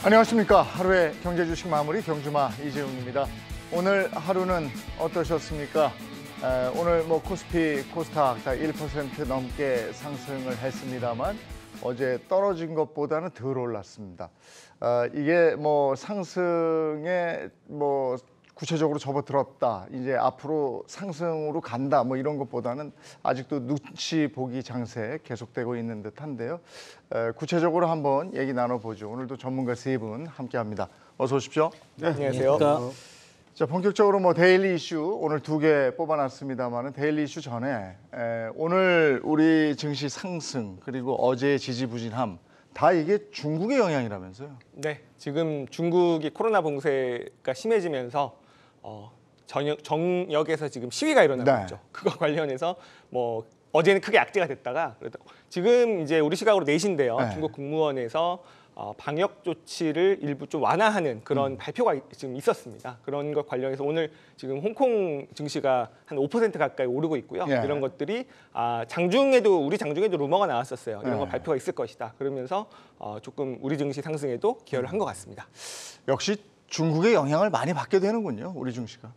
안녕하십니까. 하루의 경제 주식 마무리 경주마 이재용입니다. 오늘 하루는 어떠셨습니까? 에, 오늘 뭐 코스피, 코스닥 다 1% 넘게 상승을 했습니다만 어제 떨어진 것보다는 덜 올랐습니다. 아, 이게 뭐 상승의 뭐 구체적으로 접어들었다. 이제 앞으로 상승으로 간다. 뭐 이런 것보다는 아직도 눈치 보기 장세 계속되고 있는 듯한데요. 구체적으로 한번 얘기 나눠보죠. 오늘도 전문가 세 분 함께합니다. 어서 오십시오. 네, 안녕하세요. 자, 본격적으로 뭐 데일리 이슈 오늘 두 개 뽑아놨습니다만은 데일리 이슈 전에 에, 오늘 우리 증시 상승 그리고 어제 지지부진함 다 이게 중국의 영향이라면서요? 네, 지금 중국이 코로나 봉쇄가 심해지면서 어, 정역, 정역에서 지금 시위가 일어나고 네. 있죠. 그거 관련해서 뭐 어제는 크게 악재가 됐다가 그래도 지금 이제 우리 시각으로 4시인데요. 네. 중국 국무원에서 어, 방역 조치를 일부 좀 완화하는 그런 음. 발표가 지금 있었습니다. 그런 것 관련해서 오늘 지금 홍콩 증시가 한 5% 가까이 오르고 있고요. 예. 이런 것들이 아, 장중에도 우리 장중에도 루머가 나왔었어요. 이런 예. 거 네. 발표가 있을 것이다. 그러면서 어, 조금 우리 증시 상승에도 기여를 음. 한것 같습니다. 역시 중국의 영향을 많이 받게 되는군요. 우리 중시가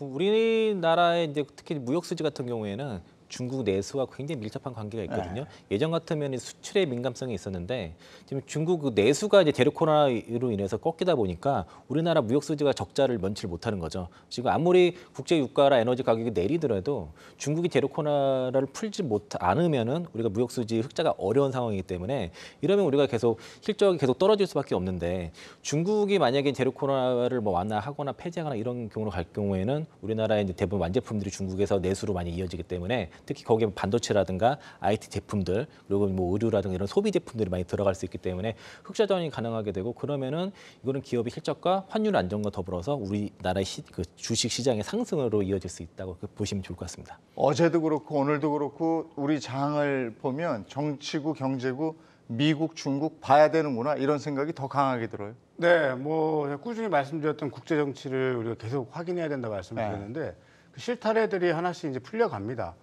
우리나라의 이제 특히 무역 수지 같은 경우에는 중국 내수와 굉장히 밀접한 관계가 있거든요. 네. 예전 같으면 수출의 민감성이 있었는데 지금 중국 그 내수가 이제 대륙 코로나로 인해서 꺾이다 보니까 우리나라 무역 수지가 적자를 면치를 못하는 거죠. 지금 아무리 국제 유가나 에너지 가격이 내리더라도 중국이 대륙 코로나를 풀지 못 않으면은 우리가 무역 수지 흑자가 어려운 상황이기 때문에 이러면 우리가 계속 실적이 계속 떨어질 수밖에 없는데 중국이 만약에 대륙 코로나를 뭐 완화하거나 폐지하거나 이런 경우로 갈 경우에는 우리나라의 대부분 완제품들이 중국에서 내수로 많이 이어지기 때문에 특히 거기에 뭐 반도체라든가 IT 제품들 그리고 뭐 의류라든가 이런 소비 제품들이 많이 들어갈 수 있기 때문에 흑자 전환이 가능하게 되고 그러면은 이거는 기업의 실적과 환율 안정과 더불어서 우리나라의 시, 그 주식 시장의 상승으로 이어질 수 있다고 그 보시면 좋을 것 같습니다. 어제도 그렇고 오늘도 그렇고 우리 장을 보면 정치구 경제구 미국, 중국 봐야 되는구나 이런 생각이 더 강하게 들어요. 네, 뭐 꾸준히 말씀드렸던 국제 정치를 우리가 계속 확인해야 된다 말씀드렸는데 네. 그 실타래들이 하나씩 이제 풀려갑니다.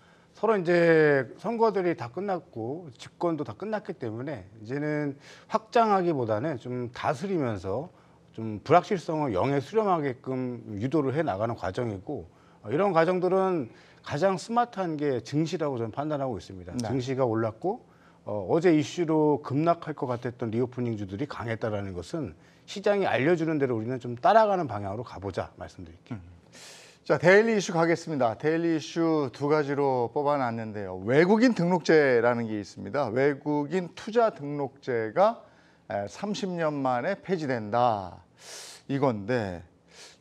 서로 이제 선거들이 다 끝났고 집권도 다 끝났기 때문에 이제는 확장하기보다는 좀 다스리면서 좀 불확실성을 영에 수렴하게끔 유도를 해 나가는 과정이고 어, 이런 과정들은 가장 스마트한 게 증시라고 저는 판단하고 있습니다. 네. 증시가 올랐고 어, 어제 이슈로 급락할 것 같았던 리오프닝주들이 강했다라는 것은 시장이 알려주는 대로 우리는 좀 따라가는 방향으로 가보자 말씀드릴게요. 음. 자, 데일리 이슈 가겠습니다. 데일리 이슈 두 가지로 뽑아놨는데요. 외국인 등록제라는 게 있습니다. 외국인 투자 등록제가 30년 만에 폐지된다. 이건데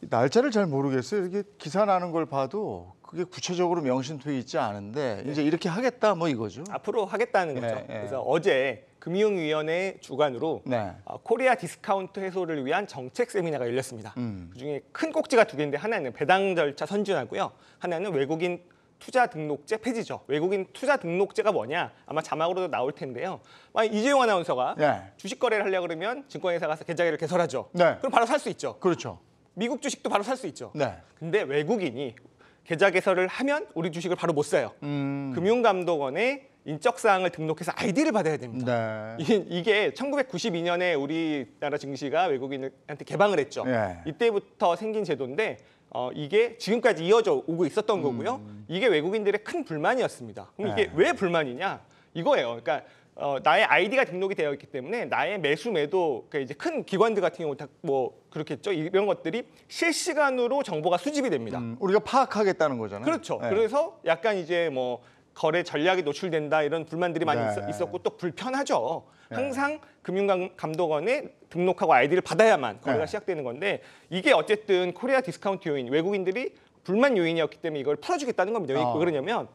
날짜를 잘 모르겠어요. 이게 기사 나는 걸 봐도 그게 구체적으로 명심돼 있지 않은데 네. 이제 이렇게 하겠다 뭐 이거죠. 앞으로 하겠다는 네, 거죠. 네, 그래서 어제 금융위원회 주관으로 네. 어, 코리아 디스카운트 해소를 위한 정책 세미나가 열렸습니다. 음. 그중에 큰 꼭지가 두 개인데 하나는 배당 절차 선진하고요. 하나는 외국인 투자 등록제 폐지죠. 외국인 투자 등록제가 뭐냐? 아마 자막으로도 나올 텐데요. 만약 아, 이재용 아나운서가 네. 주식 거래를 하려고 그러면 증권회사 가서 계좌기를 개설하죠. 네. 그럼 바로 살 수 있죠. 그렇죠. 미국 주식도 바로 살 수 있죠. 네. 근데 외국인이 계좌 개설을 하면 우리 주식을 바로 못 사요. 음. 금융감독원의 인적사항을 등록해서 아이디를 받아야 됩니다. 네. 이, 게 1992년에 우리나라 증시가 외국인한테 개방을 했죠. 네. 이때부터 생긴 제도인데 어, 이게 지금까지 이어져 오고 있었던 음. 거고요. 이게 외국인들의 큰 불만이었습니다. 그럼 이게 네. 왜 불만이냐? 이거예요. 그러니까 어, 나의 아이디가 등록이 되어 있기 때문에 나의 매수 매도 그러니까 이제 큰 기관들 같은 경우 다뭐 그렇겠죠 이런 것들이 실시간으로 정보가 수집이 됩니다. 음, 우리가 파악하겠다는 거잖아요. 그렇죠. 네. 그래서 약간 이제 뭐 거래 전략이 노출된다 이런 불만들이 많이 네. 있, 었고또 불편하죠. 네. 항상 금융감독원에 등록하고 아이디를 받아야만 거래가 네. 시작되는 건데 이게 어쨌든 코리아 디스카운트 요인 외국인들이 불만 요인이었기 때문에 이걸 풀어주겠다는 겁니다. 어. 왜 그러냐면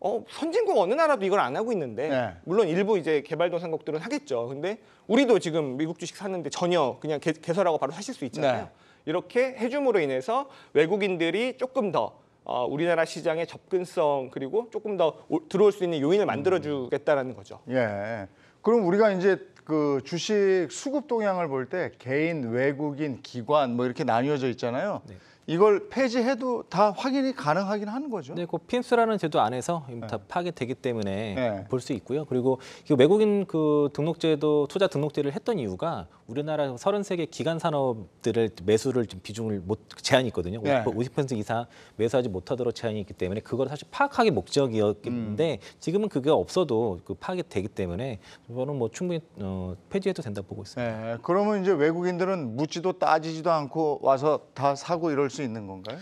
어, 선진국 어느 나라도 이걸 안 하고 있는데 네. 물론 일부 이제 개발도상국들은 하겠죠. 근데 우리도 지금 미국 주식 샀는데 전혀 그냥 개, 설하고 바로 사실 수 있잖아요. 네. 이렇게 해줌으로 인해서 외국인들이 조금 더 어, 우리나라 시장의 접근성 그리고 조금 더 오, 들어올 수 있는 요인을 음. 만들어주겠다라는 거죠. 예. 그럼 우리가 이제 그 주식 수급 동향을 볼 때 개인, 외국인, 기관 뭐 이렇게 나뉘어져 있잖아요. 네. 이걸 폐지해도 다 확인이 가능하긴 하는 거죠. 네, 그 PMS라는 제도 안에서 네. 다 파괴되기 때문에 네. 볼수 있고요. 그리고 그 외국인 그 등록제도 투자 등록제를 했던 이유가 우리나라 33개 기간 산업들을 매수를 좀 비중을 못 제한이 있거든요. 네. 50% 이상 매수하지 못하도록 제한이 있기 때문에 그걸 사실 파악하기 목적이었는데 음. 지금은 그게 없어도 그 파악이 되기 때문에 저는 뭐 충분히 어, 폐지해도 된다 고 보고 있습니다. 네. 그러면 이제 외국인들은 묻지도 따지지도 않고 와서 다 사고 이럴 수 있는 건가요?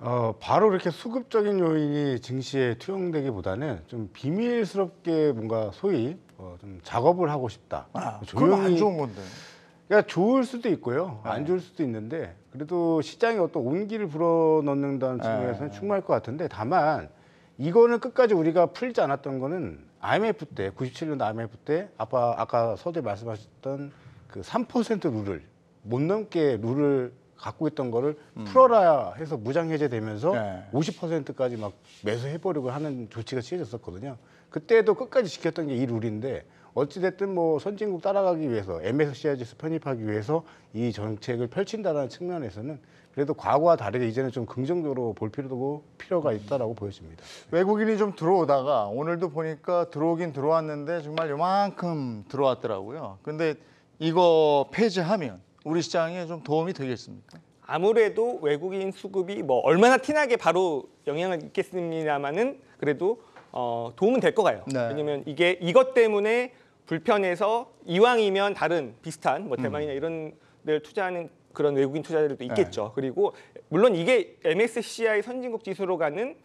어, 바로 이렇게 수급적인 요인이 증시에 투영되기보다는 좀 비밀스럽게 뭔가 소위 어, 좀 작업을 하고 싶다. 아, 조용히 그안 좋은 건데. 그러니까 좋을 수도 있고요. 안 네. 좋을 수도 있는데 그래도 시장에 어떤 온기를 불어넣는다는 네. 측면에서는 충분할 것 같은데 다만 이거는 끝까지 우리가 풀지 않았던 거는 IMF 때 97년도 IMF 때 아까 아까 서재 말씀하셨던 그 3% 룰을 못 넘게 룰을 갖고 있던 거를 음. 풀어라 해서 무장 해제되면서 네. 50%까지 막매수해보려고 하는 조치가 취해졌었거든요. 그때도 끝까지 지켰던 게 이 룰인데 어찌됐든 뭐 선진국 따라가기 위해서 MSCI에서 편입하기 위해서 이 정책을 펼친다는 측면에서는 그래도 과거와 다르게 이제는 좀 긍정적으로 볼 필요도 필요가 있다라고 보여집니다. 외국인이 좀 들어오다가 오늘도 보니까 들어오긴 들어왔는데 정말 요만큼 들어왔더라고요. 근데 이거 폐지하면 우리 시장에 좀 도움이 되겠습니까? 아무래도 외국인 수급이 뭐 얼마나 티나게 바로 영향을 있겠습니다마는 그래도 어, 도움은 될거 같아요. 네. 왜냐면 이게 이것 때문에 불편해서 이왕이면 다른 비슷한 뭐 대만이나 음. 이런 데를 투자하는 그런 외국인 투자자들도 네. 있겠죠. 네. 그리고 물론 이게 MSCI 선진국 지수로 가는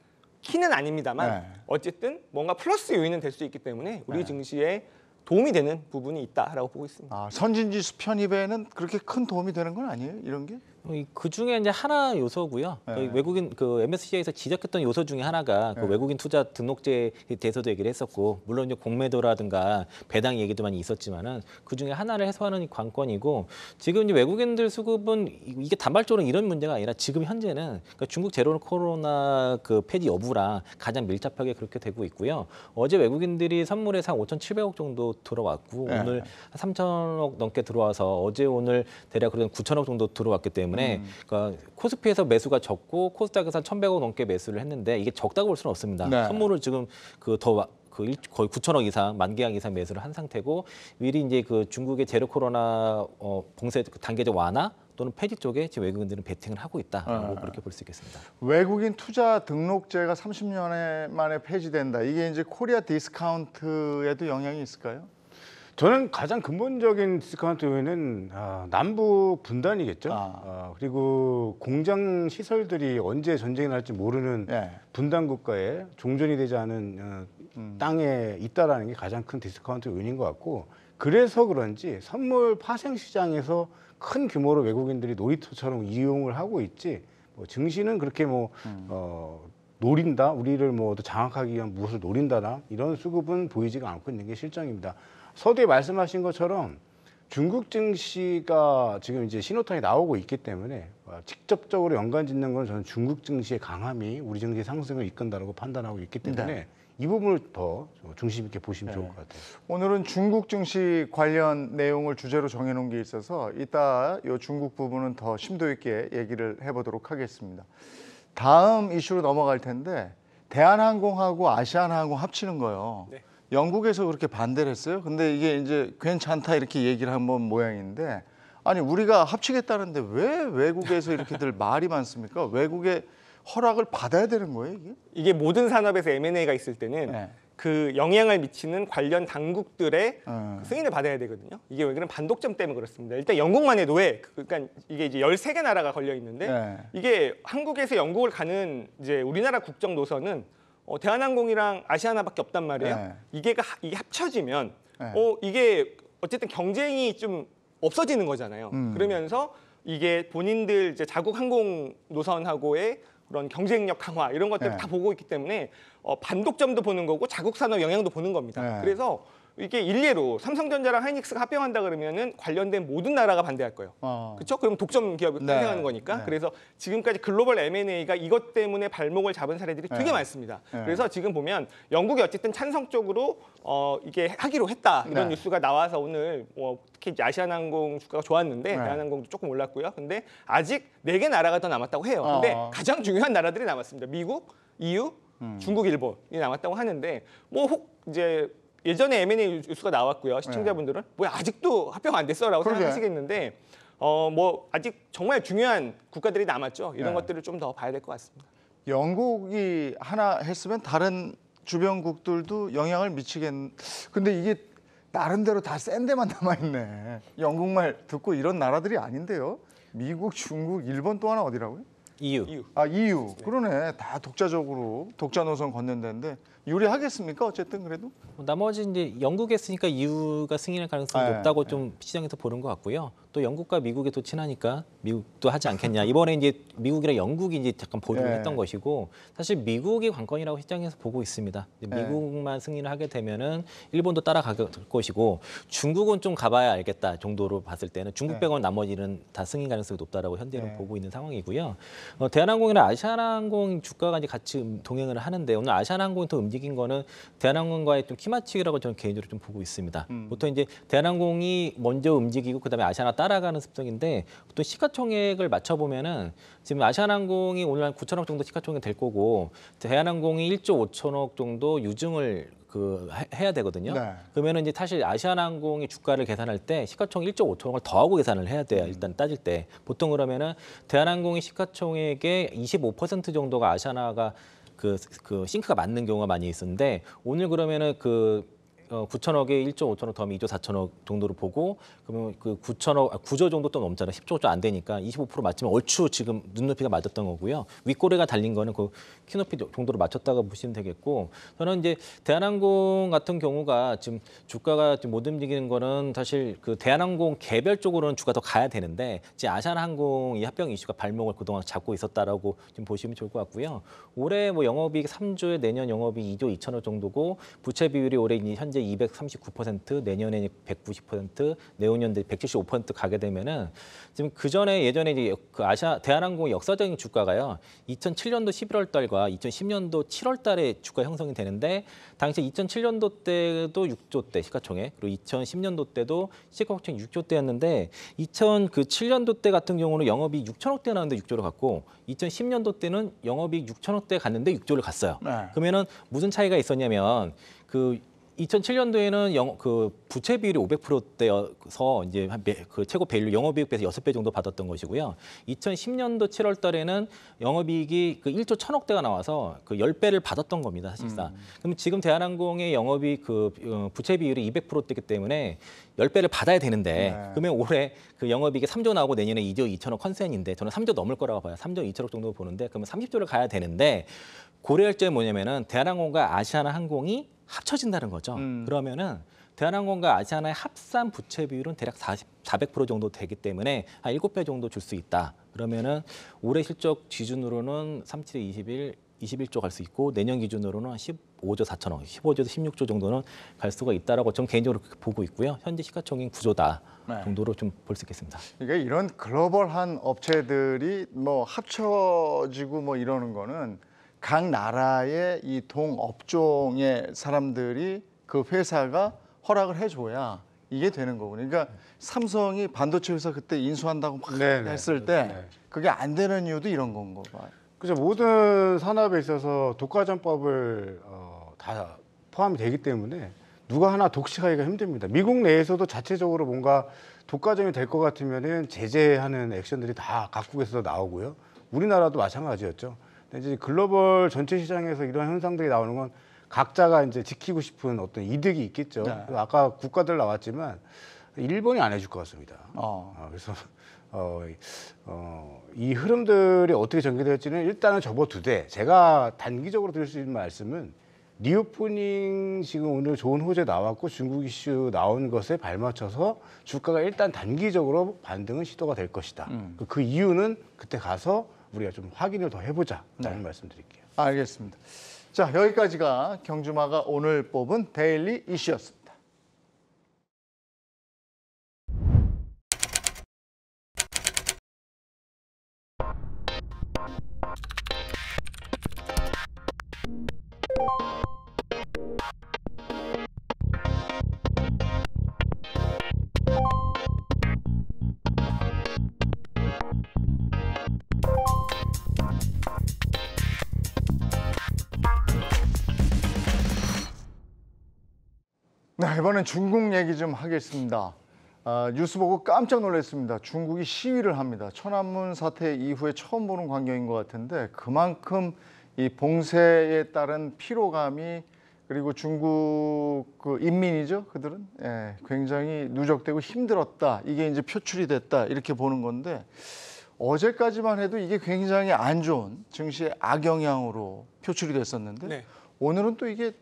키는 아닙니다만 네. 어쨌든 뭔가 플러스 요인은 될 수 있기 때문에 우리 네. 증시에 도움이 되는 부분이 있다라고 보고 있습니다. 아, 선진지수 편입에는 그렇게 큰 도움이 되는 건 아니에요? 이런 게? 그 중에 이제 하나 요소고요. 네. 외국인 그 MSCI에서 지적했던 요소 중에 하나가 그 네. 외국인 투자 등록제에 대해서도 얘기를 했었고 물론 이제 공매도라든가 배당 얘기도 많이 있었지만은 그 중에 하나를 해소하는 관건이고 지금 이제 외국인들 수급은 이게 단발적으로 이런 문제가 아니라 지금 현재는 그러니까 중국 제로는 코로나 그 폐지 여부랑 가장 밀접하게 그렇게 되고 있고요. 어제 외국인들이 선물에 상 5,700억 정도 들어왔고 네. 오늘 3,000억 넘게 들어와서 어제 오늘 대략 그런 9,000억 정도 들어왔기 때문에. 때문에 음. 그러니까 코스피에서 매수가 적고 코스닥에서 한 1,100원 넘게 매수를 했는데 이게 적다고 볼 수는 없습니다. 네. 선물을 지금 그 더 그, 그 거의 9천억 이상, 만개약 이상 매수를 한 상태고 미리 이제 그 중국의 제로 코로나 어, 봉쇄 단계적 완화 또는 폐지 쪽에 지금 외국인들은 베팅을 하고 있다라고 네. 그렇게 볼 수 있겠습니다. 외국인 투자 등록제가 30년 만에 폐지된다. 이게 이제 코리아 디스카운트에도 영향이 있을까요? 저는 가장 근본적인 디스카운트 요인은 아, 남북 분단이겠죠. 아. 아, 그리고 공장 시설들이 언제 전쟁이 날지 모르는 예. 분단 국가에 종전이 되지 않은 어, 음. 땅에 있다라는 게 가장 큰 디스카운트 요인인 것 같고 그래서 그런지 선물 파생 시장에서 큰 규모로 외국인들이 놀이터처럼 이용을 하고 있지 뭐 증시는 그렇게 뭐 음. 어, 노린다 우리를 뭐 장악하기 위한 무엇을 노린다나 이런 수급은 보이지가 않고 있는 게 실정입니다. 서두에 말씀하신 것처럼 중국 증시가 지금 이제 신호탄이 나오고 있기 때문에 어, 직접적으로 연관 짓는 건 저는 중국 증시의 강함이 우리 증시 상승을 이끈다라고 판단하고 있기 때문에 네. 이 부분을 더 중심 있게 보시면 네. 좋을 것 같아요. 오늘은 중국 증시 관련 내용을 주제로 정해놓은 게 있어서 이따 이 중국 부분은 더 심도 있게 얘기를 해보도록 하겠습니다. 다음 이슈로 넘어갈 텐데 대한항공하고 아시아나항공 합치는 거요. 네. 영국에서 그렇게 반대를 했어요. 근데 이게 이제 괜찮다 이렇게 얘기를 한 번 모양인데 아니 우리가 합치겠다는데 왜 외국에서 이렇게들 말이 많습니까? 외국의 허락을 받아야 되는 거예요 이게? 이게 모든 산업에서 M&A가 있을 때는 네. 그 영향을 미치는 관련 당국들의 음. 승인을 받아야 되거든요. 이게 왜 그런 반독점 때문에 그렇습니다. 일단 영국만 해도왜 그, 그러니까 이게 이제 열세 개 나라가 걸려 있는데 네. 이게 한국에서 영국을 가는 이제 우리나라 국정 노선은 어, 대한항공이랑 아시아나밖에 없단 말이에요. 네. 이게, 이게 합쳐지면 네. 어, 이게 어쨌든 경쟁이 좀 없어지는 거잖아요. 음. 그러면서 이게 본인들 이제 자국 항공 노선하고의 그런 경쟁력 강화 이런 것들을 네. 다 보고 있기 때문에 어, 반독점도 보는 거고 자국 산업 영향도 보는 겁니다. 네. 그래서 이게 일례로 삼성전자랑 하이닉스가 합병한다 그러면은 관련된 모든 나라가 반대할 거예요. 어. 그렇죠? 그럼 독점 기업이 네. 탄생하는 거니까. 네. 그래서 지금까지 글로벌 M&A가 이것 때문에 발목을 잡은 사례들이 되게 네. 많습니다. 네. 그래서 지금 보면 영국이 어쨌든 찬성 쪽으로 어 이게 하기로 했다 이런 네. 뉴스가 나와서 오늘 뭐 특히 아시아나항공 주가가 좋았는데 대한항공도 조금 올랐고요. 근데 아직 네 개 나라가 더 남았다고 해요. 근데 어. 가장 중요한 나라들이 남았습니다. 미국, EU, 음. 중국, 일본이 남았다고 하는데 뭐 혹 이제 예전에 M&A 뉴스가 나왔고요. 시청자분들은 네. 뭐 아직도 합병 안 됐어라고 생각하시겠는데 어 뭐 아직 정말 중요한 국가들이 남았죠. 이런 네. 것들을 좀 더 봐야 될 것 같습니다. 영국이 하나 했으면 다른 주변국들도 영향을 미치겠. 근데 이게 나름대로 다센 데만 남아 있네. 영국말 듣고 이런 나라들이 아닌데요. 미국, 중국, 일본 또 하나 어디라고요? EU. 아, EU. 네. 그러네. 다 독자적으로 독자 노선 걷는 데인데 유리하겠습니까? 어쨌든 그래도 뭐 나머지 이제 영국에 으니까 EU가 승인할 가능성이 네, 높다고 네. 좀 시장에서 보는 것 같고요. 또 영국과 미국이 또 친하니까 미국도 하지 않겠냐. 이번에 이제 미국이랑 영국이 이제 잠깐 보류를 네. 했던 것이고 사실 미국이 관건이라고 시장에서 보고 있습니다. 네. 미국만 승인을 하게 되면은 일본도 따라갈 것이고 중국은 좀 가봐야 알겠다 정도로 봤을 때는 중국 네. 빼고 나머지는 다 승인 가능성이 높다라고 현대는 네. 보고 있는 상황이고요. 어, 대한항공이나 아시아나항공 주가가 이제 같이 동행을 하는데 오늘 아시아나항공이 또 움직인 거는 대한항공과의 좀 키마치기라고 저는 개인적으로 좀 보고 있습니다. 음. 보통 이제 대한항공이 먼저 움직이고 그다음에 아시아나 따라가는 습성인데 보통 시가총액을 맞춰보면은 지금 아시아항공이 오늘 한 9천억 정도 시가총액 될 거고 대한항공이 1조 5천억 정도 유증을 그 해야 되거든요. 네. 그러면은 이제 사실 아시아항공의 주가를 계산할 때시가총 1조 5천억을 더하고 계산을 해야 돼요. 음. 일단 따질 때 보통 그러면은 대한항공의 시가총액의 25% 정도가 아시아나가 그, 그 싱크가 맞는 경우가 많이 있었는데 오늘 그러면은 그 9천억에 어, 1조 5천억 더하면 2조 4천억 정도로 보고 그러면 그 9천억 9조 아, 정도 또 넘잖아요. 10조 좀안 되니까 25% 맞지만 얼추 지금 눈높이가 맞았던 거고요. 윗꼬리가 달린 거는 그 키높이 정도로 맞췄다고 보시면 되겠고 저는 이제 대한항공 같은 경우가 지금 주가가 지금 못 움직이는 거는 사실 그 대한항공 개별적으로는 주가 더 가야 되는데 이제 아시아나항공 이 합병 이슈가 발목을 그동안 잡고 있었다라고 지금 보시면 좋을 것 같고요. 올해 뭐 영업이익 3조에 내년 영업이 2조 2천억 정도고 부채 비율이 올해 현재 239%, 내년에 190%, 내후년도 175% 가게 되면은 지금 그 전에 예전에 이제 그 아시아 대한항공 역사적인 주가가요. 2007년도 11월 달과 2010년도 7월 달에 주가 형성이 되는데 당시 2007년도 때도 6조 대 시가총액 그리고 2010년도 때도 시가총액 6조 대였는데 2007년도 그 때 같은 경우는 영업이 6천억 대 나왔는데 6조를 갔고 2010년도 때는 영업이 6천억 대 갔는데 6조를 갔어요. 네. 그러면은 무슨 차이가 있었냐면 그 2007년도에는 영, 그 부채 비율이 500%대여서 이제 한그 최고 배율 영업이익 에서 6배 정도 받았던 것이고요. 2010년도 7월 달에는 영업이익이 그 1조 1천억대가 나와서 그 10배를 받았던 겁니다, 사실상. 음. 그럼 지금 대한항공의 영업이익 그 어, 부채 비율이 200%대기 때문에 10배를 받아야 되는데 네. 그러면 올해 그 영업이익이 3조 나오고 내년에 2조 2천억 컨센인데 저는 3조 넘을 거라고 봐요. 3조 2천억 정도 보는데 그러면 30조를 가야 되는데 고려할 점이 뭐냐면은 대한항공과 아시아나항공이 합쳐진다는 거죠. 음. 그러면은 대한항공과 아시아나의 합산 부채 비율은 대략 40, 400% 정도 되기 때문에 한 7배 정도 줄 수 있다. 그러면은 올해 실적 기준으로는 3721 21조 갈 수 있고 내년 기준으로는 15조 4천억, 15조에서 16조 정도는 갈 수가 있다라고 전 개인적으로 보고 있고요. 현재 시가총액 구조다 네. 정도로 좀 볼 수 있겠습니다. 그러니까 이런 글로벌한 업체들이 뭐 합쳐지고 뭐 이러는 거는 각 나라의 이 동업종의 사람들이 그 회사가 허락을 해줘야 이게 되는 거군요 그러니까 삼성이 반도체 회사 그때 인수한다고 막 네네, 네. 했을 때 네. 그게 안 되는 이유도 이런 건가 봐요. 그죠 모든 산업에 있어서 독과점법을 어, 다 포함이 되기 때문에 누가 하나 독식하기가 힘듭니다. 미국 내에서도 자체적으로 뭔가 독과점이 될 것 같으면은 제재하는 액션들이 다 각국에서 나오고요. 우리나라도 마찬가지였죠. 이제 글로벌 전체 시장에서 이런 현상들이 나오는 건 각자가 이제 지키고 싶은 어떤 이득이 있겠죠. 네. 아까 국가들 나왔지만 일본이 안 해줄 것 같습니다. 어. 어, 그래서 어, 어, 이 흐름들이 어떻게 전개될지는 일단은 접어두되 제가 단기적으로 드릴 수 있는 말씀은 리오프닝 지금 오늘 좋은 호재 나왔고 중국 이슈 나온 것에 발맞춰서 주가가 일단 단기적으로 반등은 시도가 될 것이다. 음. 그 이유는 그때 가서 우리가 좀 확인을 더 해보자라는 네. 말씀 드릴게요. 알겠습니다. 자 여기까지가 경주마가 오늘 뽑은 데일리 이슈였습니다. 아, 이번엔 중국 얘기 좀 하겠습니다. 아, 뉴스 보고 깜짝 놀랐습니다. 중국이 시위를 합니다. 천안문 사태 이후에 처음 보는 광경인 것 같은데 그만큼 이 봉쇄에 따른 피로감이 그리고 중국 그 인민이죠 그들은 예, 굉장히 누적되고 힘들었다 이게 이제 표출이 됐다 이렇게 보는 건데 어제까지만 해도 이게 굉장히 안 좋은 증시의 악영향으로 표출이 됐었는데 네. 오늘은 또 이게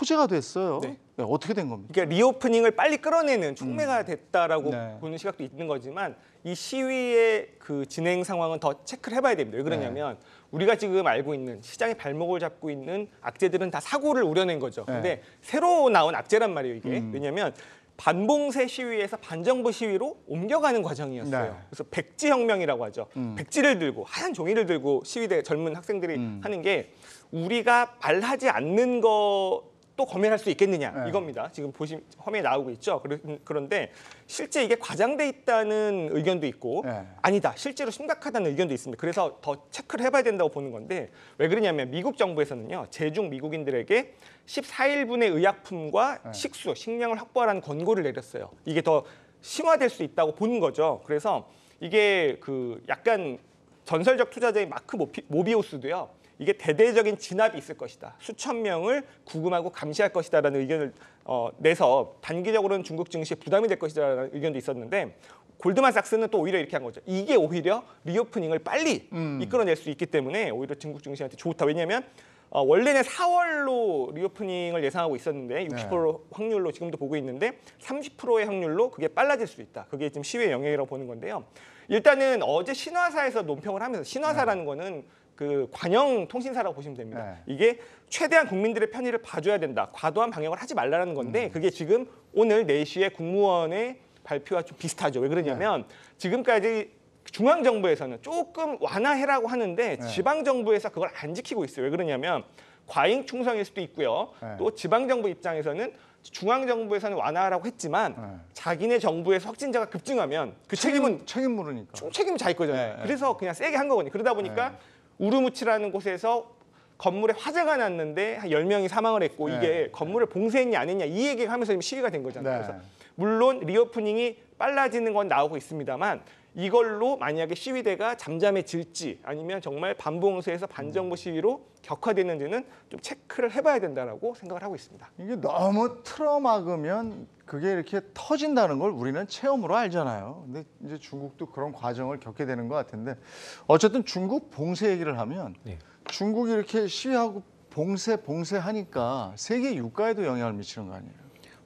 호재가 됐어요. 네. 네, 어떻게 된 겁니까? 그러니까 리오프닝을 빨리 끌어내는 촉매가 음. 됐다라고 네. 보는 시각도 있는 거지만 이 시위의 그 진행 상황은 더 체크를 해봐야 됩니다. 왜 그러냐면 네. 우리가 지금 알고 있는 시장의 발목을 잡고 있는 악재들은 다 사고를 우려낸 거죠. 네. 근데 새로 나온 악재란 말이에요 이게 음. 왜냐면 반봉쇄 시위에서 반정부 시위로 옮겨가는 과정이었어요. 네. 그래서 백지 혁명이라고 하죠. 음. 백지를 들고 하얀 종이를 들고 시위대 젊은 학생들이 음. 하는 게 우리가 말하지 않는 거또 검열할 수 있겠느냐 네. 이겁니다. 지금 보시면 화면에 나오고 있죠. 그런데 실제 이게 과장돼 있다는 의견도 있고 네. 아니다 실제로 심각하다는 의견도 있습니다. 그래서 더 체크를 해봐야 된다고 보는 건데 왜 그러냐면 미국 정부에서는요 재중 미국인들에게 14일분의 의약품과 네. 식수, 식량을 확보하라는 권고를 내렸어요. 이게 더 심화될 수 있다고 보는 거죠. 그래서 이게 그 약간 전설적 투자자인 마크 모피, 모비오스도요. 이게 대대적인 진압이 있을 것이다. 수천 명을 구금하고 감시할 것이다라는 의견을 어, 내서 단기적으로는 중국 증시에 부담이 될 것이다라는 의견도 있었는데 골드만삭스는 또 오히려 이렇게 한 거죠. 이게 오히려 리오프닝을 빨리 음. 이끌어낼 수 있기 때문에 오히려 중국 증시한테 좋다. 왜냐하면 어, 원래는 4월로 리오프닝을 예상하고 있었는데 60% 네. 확률로 지금도 보고 있는데 30%의 확률로 그게 빨라질 수 있다. 그게 지금 시외 영향이라고 보는 건데요. 일단은 어제 신화사에서 논평을 하면서 신화사라는 네. 거는 그 관영 통신사라고 보시면 됩니다. 네. 이게 최대한 국민들의 편의를 봐줘야 된다. 과도한 방역을 하지 말라는 건데 음. 그게 지금 오늘 4시에 국무원의 발표와 좀 비슷하죠. 왜 그러냐면 네. 지금까지 중앙 정부에서는 조금 완화해라고 하는데 네. 지방 정부에서 그걸 안 지키고 있어요. 왜 그러냐면 과잉 충성일 수도 있고요. 네. 또 지방 정부 입장에서는 중앙 정부에서는 완화라고 하 했지만 네. 자기네 정부에서 확진자가 급증하면 그 책임, 책임은 책임 물으니까 책임 자기 거잖아요. 네, 네, 그래서 그냥 세게 한 거거든요. 그러다 보니까 네. 우르무치라는 곳에서 건물에 화재가 났는데 한 열명이 사망을 했고 네. 이게 건물을 봉쇄했냐 안 했냐 이 얘기를 하면서 지금 시위가 된 거잖아요. 네. 그래서 물론 리오프닝이 빨라지는 건 나오고 있습니다만 이걸로 만약에 시위대가 잠잠해질지 아니면 정말 반봉쇄에서 반정부 시위로 격화되는지는 좀 체크를 해봐야 된다라고 생각을 하고 있습니다. 이게 너무 틀어막으면 그게 이렇게 터진다는 걸 우리는 체험으로 알잖아요. 근데 이제 중국도 그런 과정을 겪게 되는 것 같은데 어쨌든 중국 봉쇄 얘기를 하면 네. 중국이 이렇게 시위하고 봉쇄 봉쇄하니까 세계 유가에도 영향을 미치는 거 아니에요.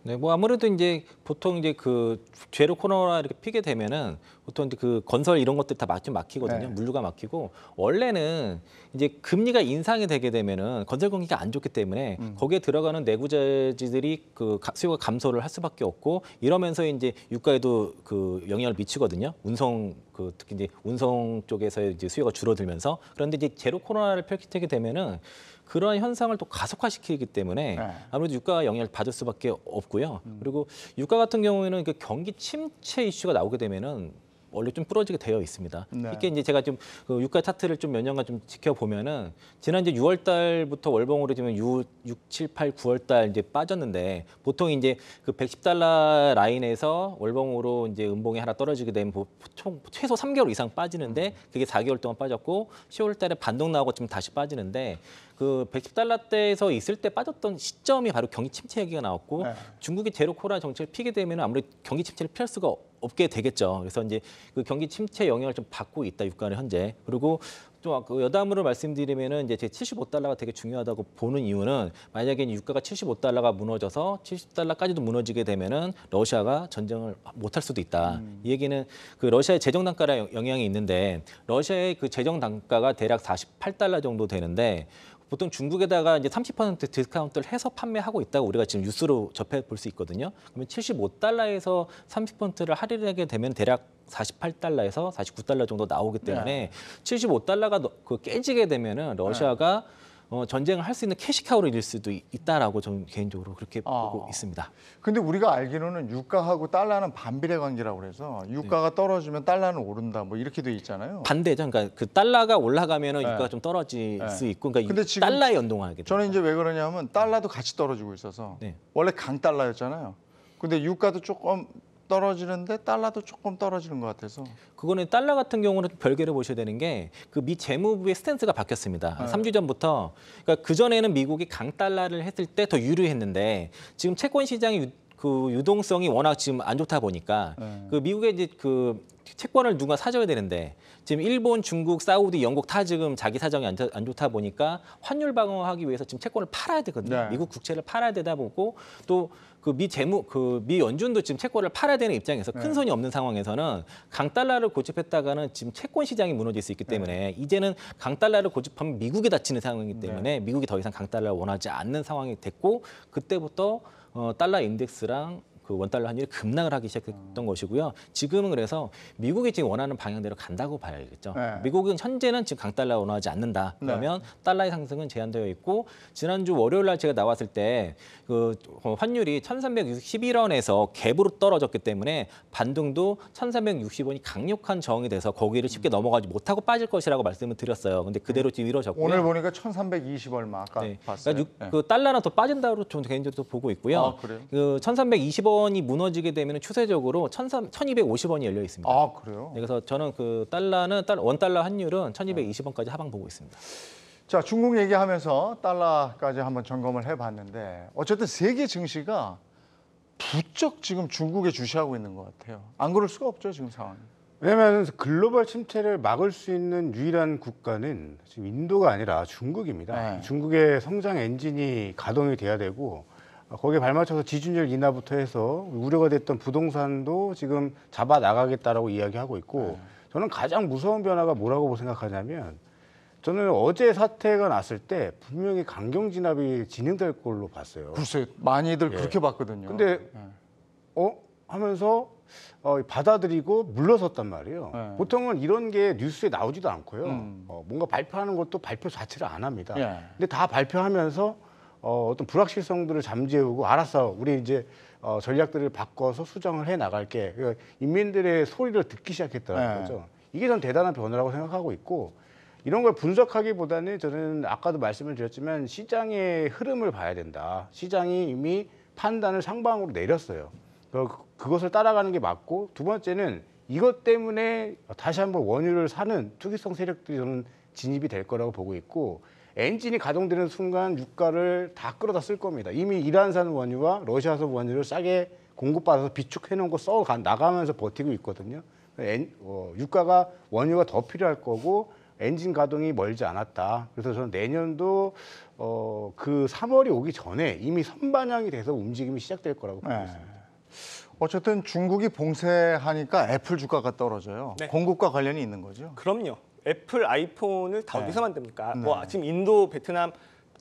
네, 뭐 아무래도 이제 보통 이제 그 죄로 코로나 이렇게 피게 되면은 보통 이제 그 건설 이런 것들 다 막좀 막히거든요. 네. 물류가 막히고 원래는 이제 금리가 인상이 되게 되면은 건설 경기가 안 좋기 때문에 음. 거기에 들어가는 내구재지들이 그 수요가 감소를 할 수밖에 없고 이러면서 이제 유가에도 그 영향을 미치거든요. 운송 그 특히 이제 운송 쪽에서의 이제 수요가 줄어들면서 그런데 이제 제로 코로나를 펼치게 되면은 그러한 현상을 또 가속화시키기 때문에 네. 아무래도 유가 영향을 받을 수밖에 없고요. 음. 그리고 유가 같은 경우에는 그 경기 침체 이슈가 나오게 되면은 원래 좀 부러지게 되어 있습니다. 네. 이게 이제 제가 좀 그 유가 차트를 좀 몇 년간 좀 지켜보면은 지난 이제 6월 달부터 월봉으로 지금 6, 6, 7, 8, 9월 달 이제 빠졌는데 보통 이제 그 110달러 라인에서 월봉으로 이제 음봉이 하나 떨어지게 되면 보통 최소 3개월 이상 빠지는데 음. 그게 4개월 동안 빠졌고 10월 달에 반동 나오고 지금 다시 빠지는데 그 110달러대에서 있을 때 빠졌던 시점이 바로 경기 침체 얘기가 나왔고 네. 중국이 제로 코로나 정책을 피게 되면 아무래도 경기 침체를 피할 수가 없게 되겠죠. 그래서 이제 그 경기 침체 영향을 좀 받고 있다 유가는 현재. 그리고 아, 그 여담으로 말씀드리면은 이제 제 75달러가 되게 중요하다고 보는 이유는 만약에 유가가 75달러가 무너져서 70달러까지도 무너지게 되면은 러시아가 전쟁을 못할 수도 있다. 음. 이 얘기는 그 러시아의 재정 단가랑 영향이 있는데 러시아의 그 재정 단가가 대략 48달러 정도 되는데 보통 중국에다가 이제 30% 디스카운트를 해서 판매하고 있다고 우리가 지금 뉴스로 접해 볼 수 있거든요. 그러면 75달러에서 30%를 할인하게 되면 대략 48달러에서 49달러 정도 나오기 네. 때문에 네. 75달러가 그 깨지게 되면은 러시아가 네. 어, 전쟁을 할 수 있는 캐시카우로 잃을 수도 있다라고 저는 개인적으로 그렇게 아. 보고 있습니다. 근데 우리가 알기로는 유가하고 달러는 반비례 관계라고 그서 유가가 네. 떨어지면 달러는 오른다 뭐 이렇게 돼 있잖아요. 반대죠. 그러니까 그 달러가 올라가면은 네. 유가가 좀 떨어질 네. 수 있고 그러니까 달러에 연동하게 돼요. 저는 이제 왜 그러냐면 달러도 같이 떨어지고 있어서 네. 원래 강달러였잖아요. 근데 유가도 조금 떨어지는데 달러도 조금 떨어지는 것 같아서. 그거는 달러 같은 경우는 별개로 보셔야 되는 게 그 미 재무부의 스탠스가 바뀌었습니다. 네. 3주 전부터 그러니까 그 전에는 미국이 강달러를 했을 때 더 유리했는데 지금 채권 시장이 그 유동성이 워낙 지금 안 좋다 보니까 네. 그 미국의 이제 그 채권을 누가 사줘야 되는데 지금 일본, 중국, 사우디, 영국 다 지금 자기 사정이 안, 안 좋다 보니까 환율 방어하기 위해서 지금 채권을 팔아야 되거든요. 네. 미국 국채를 팔아야 되다 보고 또 그미 재무 그 미 연준도 지금 채권을 팔아야 되는 입장에서 큰 네. 손이 없는 상황에서는 강달러를 고집했다가는 지금 채권 시장이 무너질 수 있기 네. 때문에 이제는 강달러를 고집하면 미국이 다치는 상황이기 네. 때문에 미국이 더 이상 강달러를 원하지 않는 상황이 됐고 그때부터 어 달러 인덱스랑 그 원달러 환율이 급락을 하기 시작했던 음. 것이고요. 지금은 그래서 미국이 지금 원하는 방향대로 간다고 봐야겠죠. 네. 미국은 현재는 지금 강달러 원하지 않는다. 네. 그러면 네. 달러의 상승은 제한되어 있고 지난주 월요일 날 제가 나왔을 때그 어, 환율이 1361원에서 갭으로 떨어졌기 때문에 반등도 1360원이 강력한 저항이 돼서 거기를 쉽게 음. 넘어가지 못하고 빠질 것이라고 말씀을 드렸어요. 근데 그대로 네. 지금 이루어졌고 오늘 보니까 1320 얼마 아까 네. 봤어요. 그러니까 6, 그 달러나 더 빠진다고 저는 개인적으로 보고 있고요. 아, 그 1320원 원이 무너지게 되면 추세적으로 1,250원이 열려 있습니다. 아 그래요? 네, 그래서 저는 그 달러는 원 달러 환율은 1,220원까지 하방 보고 있습니다. 자 중국 얘기하면서 달러까지 한번 점검을 해봤는데 어쨌든 세계 증시가 부쩍 지금 중국에 주시하고 있는 것 같아요. 안 그럴 수가 없죠 지금 상황 왜냐하면 글로벌 침체를 막을 수 있는 유일한 국가는 지금 인도가 아니라 중국입니다. 네. 중국의 성장 엔진이 가동이 돼야 되고 거기에 발맞춰서 지준율 인하부터 해서 우려가 됐던 부동산도 지금 잡아 나가겠다라고 이야기하고 있고 네. 저는 가장 무서운 변화가 뭐라고 생각하냐면 저는 어제 사태가 났을 때 분명히 강경 진압이 진행될 걸로 봤어요. 글쎄 많이들 예. 그렇게 봤거든요. 근데 예. 어 하면서 어, 받아들이고 물러섰단 말이에요. 예. 보통은 이런 게 뉴스에 나오지도 않고요. 음. 어, 뭔가 발표하는 것도 발표 자체를 안 합니다. 예. 근데 다 발표하면서 어, 어떤 불확실성들을 잠재우고 알아서 우리 이제 어, 전략들을 바꿔서 수정을 해 나갈게. 그러니까 인민들의 소리를 듣기 시작했다는 네. 거죠. 이게 전 대단한 변화라고 생각하고 있고 이런 걸 분석하기보다는 저는 아까도 말씀을 드렸지만 시장의 흐름을 봐야 된다. 시장이 이미 판단을 상방으로 내렸어요. 그, 그것을 따라가는 게 맞고 두 번째는 이것 때문에 다시 한번 원유를 사는 투기성 세력들이 저는 진입이 될 거라고 보고 있고 엔진이 가동되는 순간 유가를 다 끌어다 쓸 겁니다. 이미 이란산 원유와 러시아산 원유를 싸게 공급받아서 비축해놓은 거 써 나가면서 버티고 있거든요. 엔, 어, 유가가 원유가 더 필요할 거고 엔진 가동이 멀지 않았다. 그래서 저는 내년도 어, 그 3월이 오기 전에 이미 선반향이 돼서 움직임이 시작될 거라고 보고 네. 있습니다. 어쨌든 중국이 봉쇄하니까 애플 주가가 떨어져요. 네. 공급과 관련이 있는 거죠? 그럼요. 애플 아이폰을 다 어디서 네. 만듭니까? 네. 뭐 지금 인도, 베트남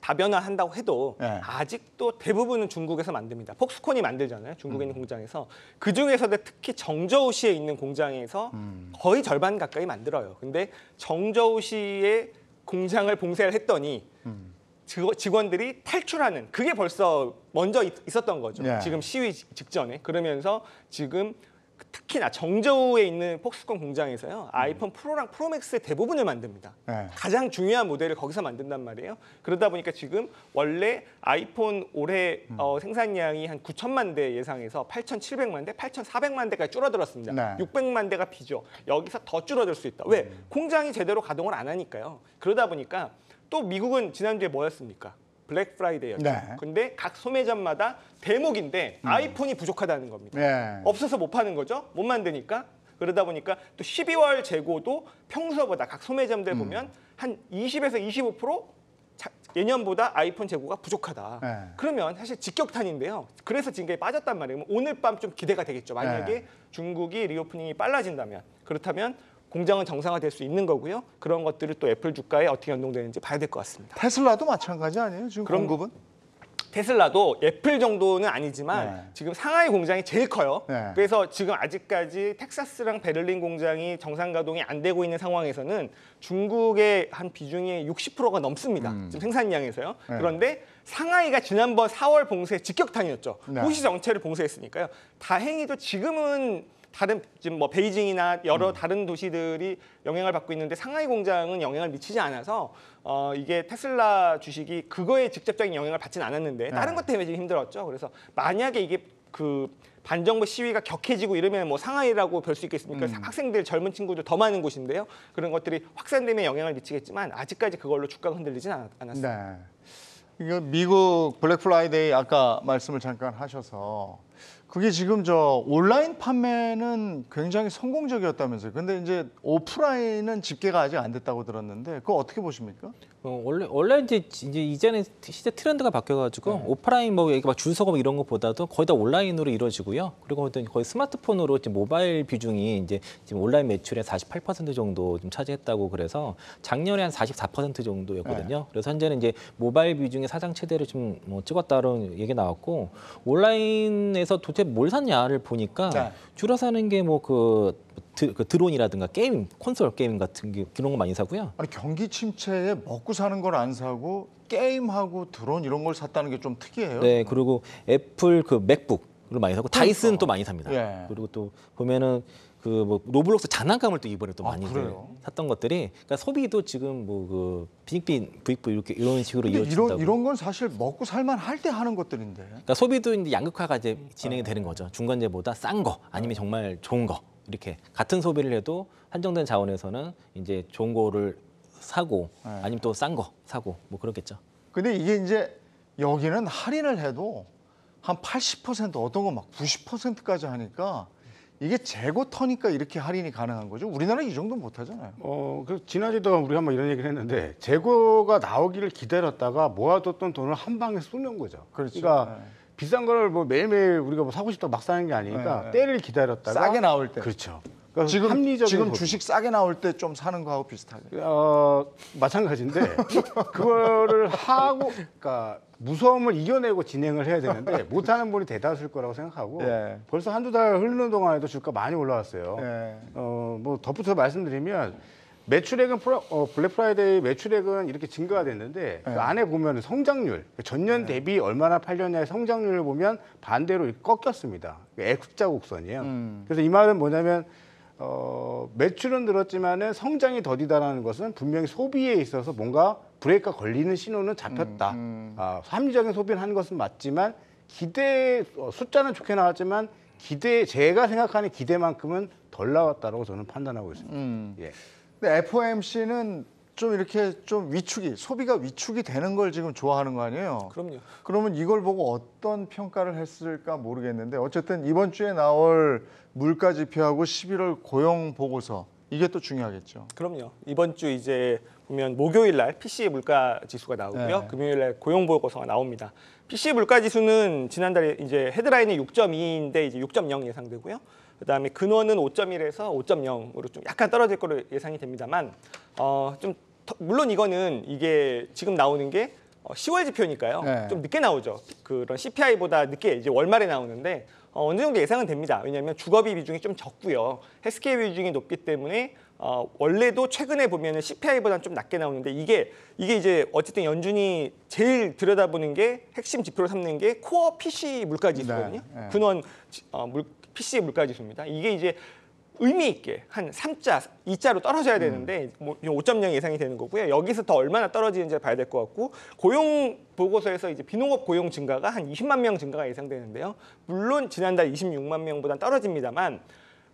다변화한다고 해도 네. 아직도 대부분은 중국에서 만듭니다. 폭스콘이 만들잖아요. 중국에 있는 음. 공장에서. 그중에서도 특히 정저우시에 있는 공장에서 음. 거의 절반 가까이 만들어요. 근데 정저우시의 공장을 봉쇄를 했더니 음. 직원들이 탈출하는 그게 벌써 먼저 있었던 거죠. 네. 지금 시위 직전에. 그러면서 지금 특히나 정저우에 있는 폭스콘 공장에서요 음. 아이폰 프로랑 프로맥스의 대부분을 만듭니다. 네. 가장 중요한 모델을 거기서 만든단 말이에요. 그러다 보니까 지금 원래 아이폰 올해 음. 어, 생산량이 한 9천만 대 예상해서 8,700만 대, 8,400만 대까지 줄어들었습니다. 네. 600만 대가 비죠. 여기서 더 줄어들 수 있다. 왜? 음. 공장이 제대로 가동을 안 하니까요. 그러다 보니까 또 미국은 지난주에 뭐였습니까? 블랙 프라이데이였죠. 네. 근데 각 소매점마다 대목인데 음. 아이폰이 부족하다는 겁니다. 네. 없어서 못 파는 거죠. 못 만드니까. 그러다 보니까 또 12월 재고도 평소보다 각 소매점들 음. 보면 한 20에서 25% 자, 예년보다 아이폰 재고가 부족하다. 네. 그러면 사실 직격탄인데요. 그래서 지금까지 빠졌단 말이에요. 오늘 밤 좀 기대가 되겠죠. 만약에 네. 중국이 리오프닝이 빨라진다면. 그렇다면 공장은 정상화될 수 있는 거고요. 그런 것들을 또 애플 주가에 어떻게 연동되는지 봐야 될 것 같습니다. 테슬라도 마찬가지 아니에요? 지금 그런 공급은? 테슬라도 애플 정도는 아니지만 네. 지금 상하이 공장이 제일 커요. 네. 그래서 지금 아직까지 텍사스랑 베를린 공장이 정상 가동이 안 되고 있는 상황에서는 중국의 한 비중이 60%가 넘습니다. 음. 지금 생산량에서요. 네. 그런데 상하이가 지난번 4월 봉쇄 직격탄이었죠. 네. 호시 정체를 봉쇄했으니까요. 다행히도 지금은 다른 지금 뭐 베이징이나 여러 음. 다른 도시들이 영향을 받고 있는데 상하이 공장은 영향을 미치지 않아서 어 이게 테슬라 주식이 그거에 직접적인 영향을 받진 않았는데 다른 네. 것 때문에 지금 힘들었죠. 그래서 만약에 이게 그 반정부 시위가 격해지고 이러면 뭐 상하이라고 볼 수 있겠습니까? 음. 학생들 젊은 친구들 더 많은 곳인데요. 그런 것들이 확산되면 영향을 미치겠지만 아직까지 그걸로 주가가 흔들리진 않았, 않았습니다. 네. 이거 미국 블랙 프라이데이 아까 말씀을 잠깐 하셔서 그게 지금 저 온라인 판매는 굉장히 성공적이었다면서요. 근데 이제 오프라인은 집계가 아직 안 됐다고 들었는데 그거 어떻게 보십니까? 어, 원래 원래 이제 이제 이제는 시대 트렌드가 바뀌어가지고 네. 오프라인 뭐 이렇게 막줄 서고 뭐 이런 것보다도 거의 다 온라인으로 이루어지고요. 그리고 어떤 거의 스마트폰으로 이제 모바일 비중이 이제 지금 온라인 매출의 48% 정도 좀 차지했다고 그래서 작년에 한 44% 정도였거든요. 네. 그래서 현재는 이제 모바일 비중이 사상 최대를 좀뭐 찍었다는 얘기 나왔고 온라인에서 도 도대체 뭘 샀냐를 보니까 네. 주로 사는 게 뭐그 그 드론이라든가 게임, 콘솔 게임 같은 게 이런 거 많이 사고요. 아니 경기 침체에 먹고 사는 걸 안 사고 게임하고 드론 이런 걸 샀다는 게 좀 특이해요. 네, 그리고 애플 그 맥북 을 많이 사고 다이슨 또 그러니까. 많이 삽니다. 예. 그리고 또 보면은 그뭐 로블록스 장난감을 또 이번에 또 아, 많이 아, 샀던 것들이 그러니까 소비도 지금 뭐그빅빙 부익부 이렇게 이런 식으로 이어진다 이런 이런 건 사실 먹고 살만 할 때 하는 것들인데 그러니까 소비도 이제 양극화가 이제 진행이 아. 되는 거죠 중간재보다 싼 거 아니면 정말 좋은 거 이렇게 같은 소비를 해도 한정된 자원에서는 이제 좋은 거를 사고 네. 아니면 또 싼 거 사고 뭐 그렇겠죠 근데 이게 이제 여기는 할인을 해도 한 80% 어떤 거막 90%까지 하니까 이게 재고 터니까 이렇게 할인이 가능한 거죠. 우리나라이 정도 는못 하잖아요. 어, 그 지난주도 우리가 한번 이런 얘기를 했는데 재고가 나오기를 기다렸다가 모아뒀던 돈을 한 방에 쏘는 거죠. 그렇죠. 그러니까 네. 비싼 걸뭐 매일매일 우리가 뭐 사고 싶다 막 사는 게 아니니까 네, 네. 때를 기다렸다가 싸게 나올 때. 그렇죠. 그러니까 지금 합리적인 지금 법 주식 싸게 나올 때 좀 사는 거하고 비슷하게. 어, 마찬가지인데 그거를 하고 그러니까 무서움을 이겨내고 진행을 해야 되는데 못하는 분이 대다수일 거라고 생각하고 예. 벌써 한두 달 흐르는 동안에도 주가 많이 올라왔어요. 예. 어, 뭐덧붙여 말씀드리면 매출액은 프라, 어, 블랙 프라이데이 매출액은 이렇게 증가가 됐는데 그 예. 그 안에 보면 성장률 전년 예. 대비 얼마나 팔렸냐의 성장률을 보면 반대로 꺾였습니다. 그 X자 곡선이에요. 음. 그래서 이 말은 뭐냐면 어, 매출은 늘었지만은 성장이 더디다라는 것은 분명히 소비에 있어서 뭔가 브레이크가 걸리는 신호는 잡혔다. 음, 음. 어, 합리적인 소비를 하는 것은 맞지만 기대 어, 숫자는 좋게 나왔지만 기대 제가 생각하는 기대만큼은 덜나왔다고 저는 판단하고 있습니다. 음. 예. 근데 FOMC는 좀 이렇게 좀 위축이 소비가 위축이 되는 걸 지금 좋아하는 거 아니에요? 그럼요. 그러면 이걸 보고 어떤 평가를 했을까 모르겠는데 어쨌든 이번 주에 나올 물가 지표하고 11월 고용 보고서 이게 또 중요하겠죠. 그럼요. 이번 주 이제 보면 목요일 날 PCE 물가 지수가 나오고요. 네. 금요일 날 고용 보고 서가 나옵니다. PCE 물가 지수는 지난달에 이제 헤드라인이 6.2인데 이제 6.0 예상되고요. 그다음에 근원은 5.1에서 5.0으로 좀 약간 떨어질 거로 예상이 됩니다만 어좀 물론 이거는 이게 지금 나오는 게 10월 어, 지표니까요. 네. 좀 늦게 나오죠. 그런 CPI보다 늦게 이제 월말에 나오는데 어, 어느 정도 예상은 됩니다. 왜냐하면 주거비 비중이 좀 적고요. 헬스케어 비중이 높기 때문에 어, 원래도 최근에 보면은 CPI보다는 좀 낮게 나오는데 이게 이게 이제 어쨌든 연준이 제일 들여다보는 게 핵심 지표로 삼는 게 코어 PC 물가 지수거든요. 네, 네. 근원 어, 물, PC 물가 지수입니다. 이게 이제 의미 있게 한 3자, 2자로 떨어져야 되는데 음. 뭐5.0 예상이 되는 거고요. 여기서 더 얼마나 떨어지는지 봐야 될 것 같고 고용 보고서에서 이제 비농업 고용 증가가 한 20만 명 증가가 예상되는데요. 물론 지난달 26만 명보다 떨어집니다만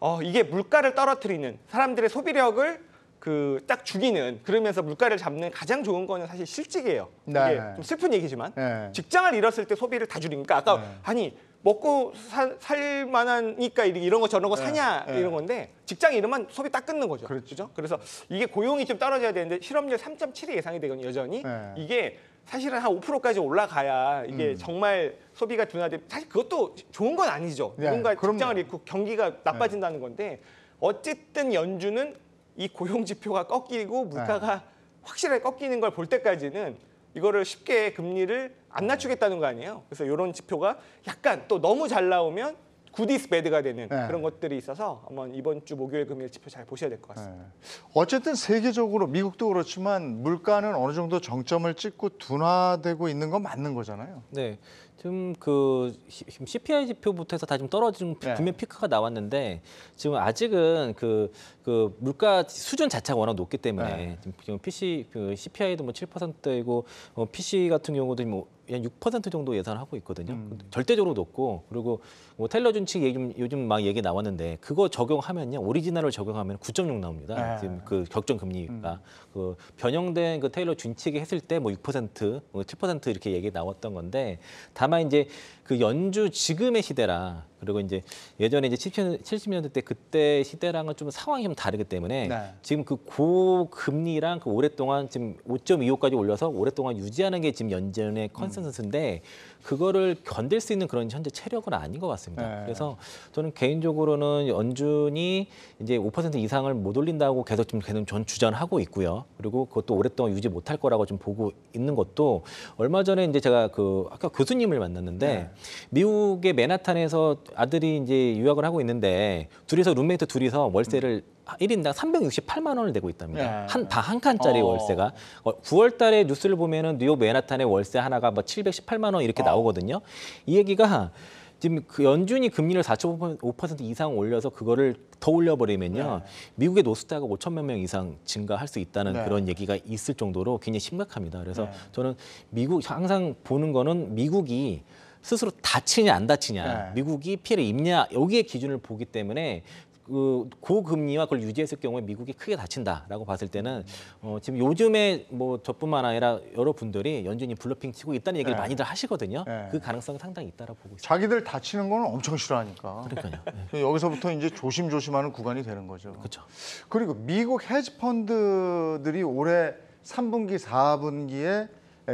어, 이게 물가를 떨어뜨리는 사람들의 소비력을 그 딱 죽이는 그러면서 물가를 잡는 가장 좋은 거는 사실 실직이에요. 네. 이게 좀 슬픈 얘기지만 네. 직장을 잃었을 때 소비를 다 줄이니까 아까 네. 아니 먹고 사, 살 만하니까 이런 거 저런 거 네. 사냐 네. 이런 건데 직장 잃으면 소비 딱 끊는 거죠. 그렇죠. 그래서 이게 고용이 좀 떨어져야 되는데 실업률 3.7이 예상이 되거든요. 여전히 네. 이게 사실은 한 5%까지 올라가야 이게 음. 정말 소비가 둔화돼 사실 그것도 좋은 건 아니죠. 네, 누군가 그 직장을 잃고 경기가 나빠진다는 네. 건데 어쨌든 연준은 이 고용 지표가 꺾이고 물가가 네. 확실하게 꺾이는 걸 볼 때까지는 이거를 쉽게 금리를 안 낮추겠다는 거 아니에요. 그래서 이런 지표가 약간 또 너무 잘 나오면 굿이스 배드가 되는 네. 그런 것들이 있어서 한번 이번 주 목요일 금요일 지표 잘 보셔야 될 것 같습니다. 네. 어쨌든 세계적으로 미국도 그렇지만 물가는 어느 정도 정점을 찍고 둔화되고 있는 건 맞는 거잖아요. 네. 지금 그 CPI 지표부터 해서 다 지금 떨어진는 네. 분명 피크가 나왔는데 지금 아직은 그, 그 물가 수준 자체가 워낙 높기 때문에 네. 지금 PC 그 CPI도 뭐 7%이고 어, PC 같은 경우도 뭐 한6% 정도 예산하고 있거든요. 음. 절대적으로 높고 그리고 뭐 텔러 준칙 요즘 요즘 막 얘기 나왔는데 그거 적용하면요 오리지널을 적용하면 9.6 나옵니다. 네. 지금 그 격정 금리가 음. 그 변형된 그테일러 준칙이 했을 때 뭐 6%, 뭐7% 이렇게 얘기 나왔던 건데 다만 다만 이제 그 연주 지금의 시대라 그리고 이제 예전에 이제 70년, 70년대 때 그때 시대랑은 좀 상황이 좀 다르기 때문에 네. 지금 그 고금리랑 그 오랫동안 지금 5.25까지 올려서 오랫동안 유지하는 게 지금 연준의 음. 컨센서스인데 음. 그거를 견딜 수 있는 그런 현재 체력은 아닌 것 같습니다. 네. 그래서 저는 개인적으로는 연준이 이제 5% 이상을 못 올린다고 계속 좀 계속 전 주장하고 있고요. 그리고 그것도 오랫동안 유지 못할 거라고 좀 보고 있는 것도 얼마 전에 이제 제가 그 아까 교수님을 만났는데 네. 미국의 맨하탄에서 아들이 이제 유학을 하고 있는데 둘이서 룸메이트 둘이서 월세를 음. 1인당 368만 원을 내고 있답니다. 예. 한, 다한 칸짜리 어. 월세가. 9월 어, 달에 뉴스를 보면은 뉴욕 맨하탄의 월세 하나가 뭐 718만 원 이렇게 어. 나오거든요. 이 얘기가 지금 그 연준이 금리를 4.5% 이상 올려서 그거를 더 올려버리면요. 네. 미국의 노숙자가 5천명 이상 증가할 수 있다는 네. 그런 얘기가 있을 정도로 굉장히 심각합니다. 그래서 네. 저는 미국 항상 보는 거는 미국이 스스로 다치냐 안 다치냐 네. 미국이 피해를 입냐 여기에 기준을 보기 때문에 그 고금리와 그걸 유지했을 경우에 미국이 크게 다친다라고 봤을 때는 어, 지금 요즘에 뭐 저뿐만 아니라 여러 분들이 연준이 블러핑 치고 있다는 얘기를 네. 많이들 하시거든요. 네. 그가능성 상당히 있다라고 보고 있습니다. 자기들 다치는 거는 엄청 싫어하니까. 그러니까요. 네. 여기서부터 이제 조심조심하는 구간이 되는 거죠. 그렇죠. 그리고 미국 헤지펀드들이 올해 3분기, 4분기에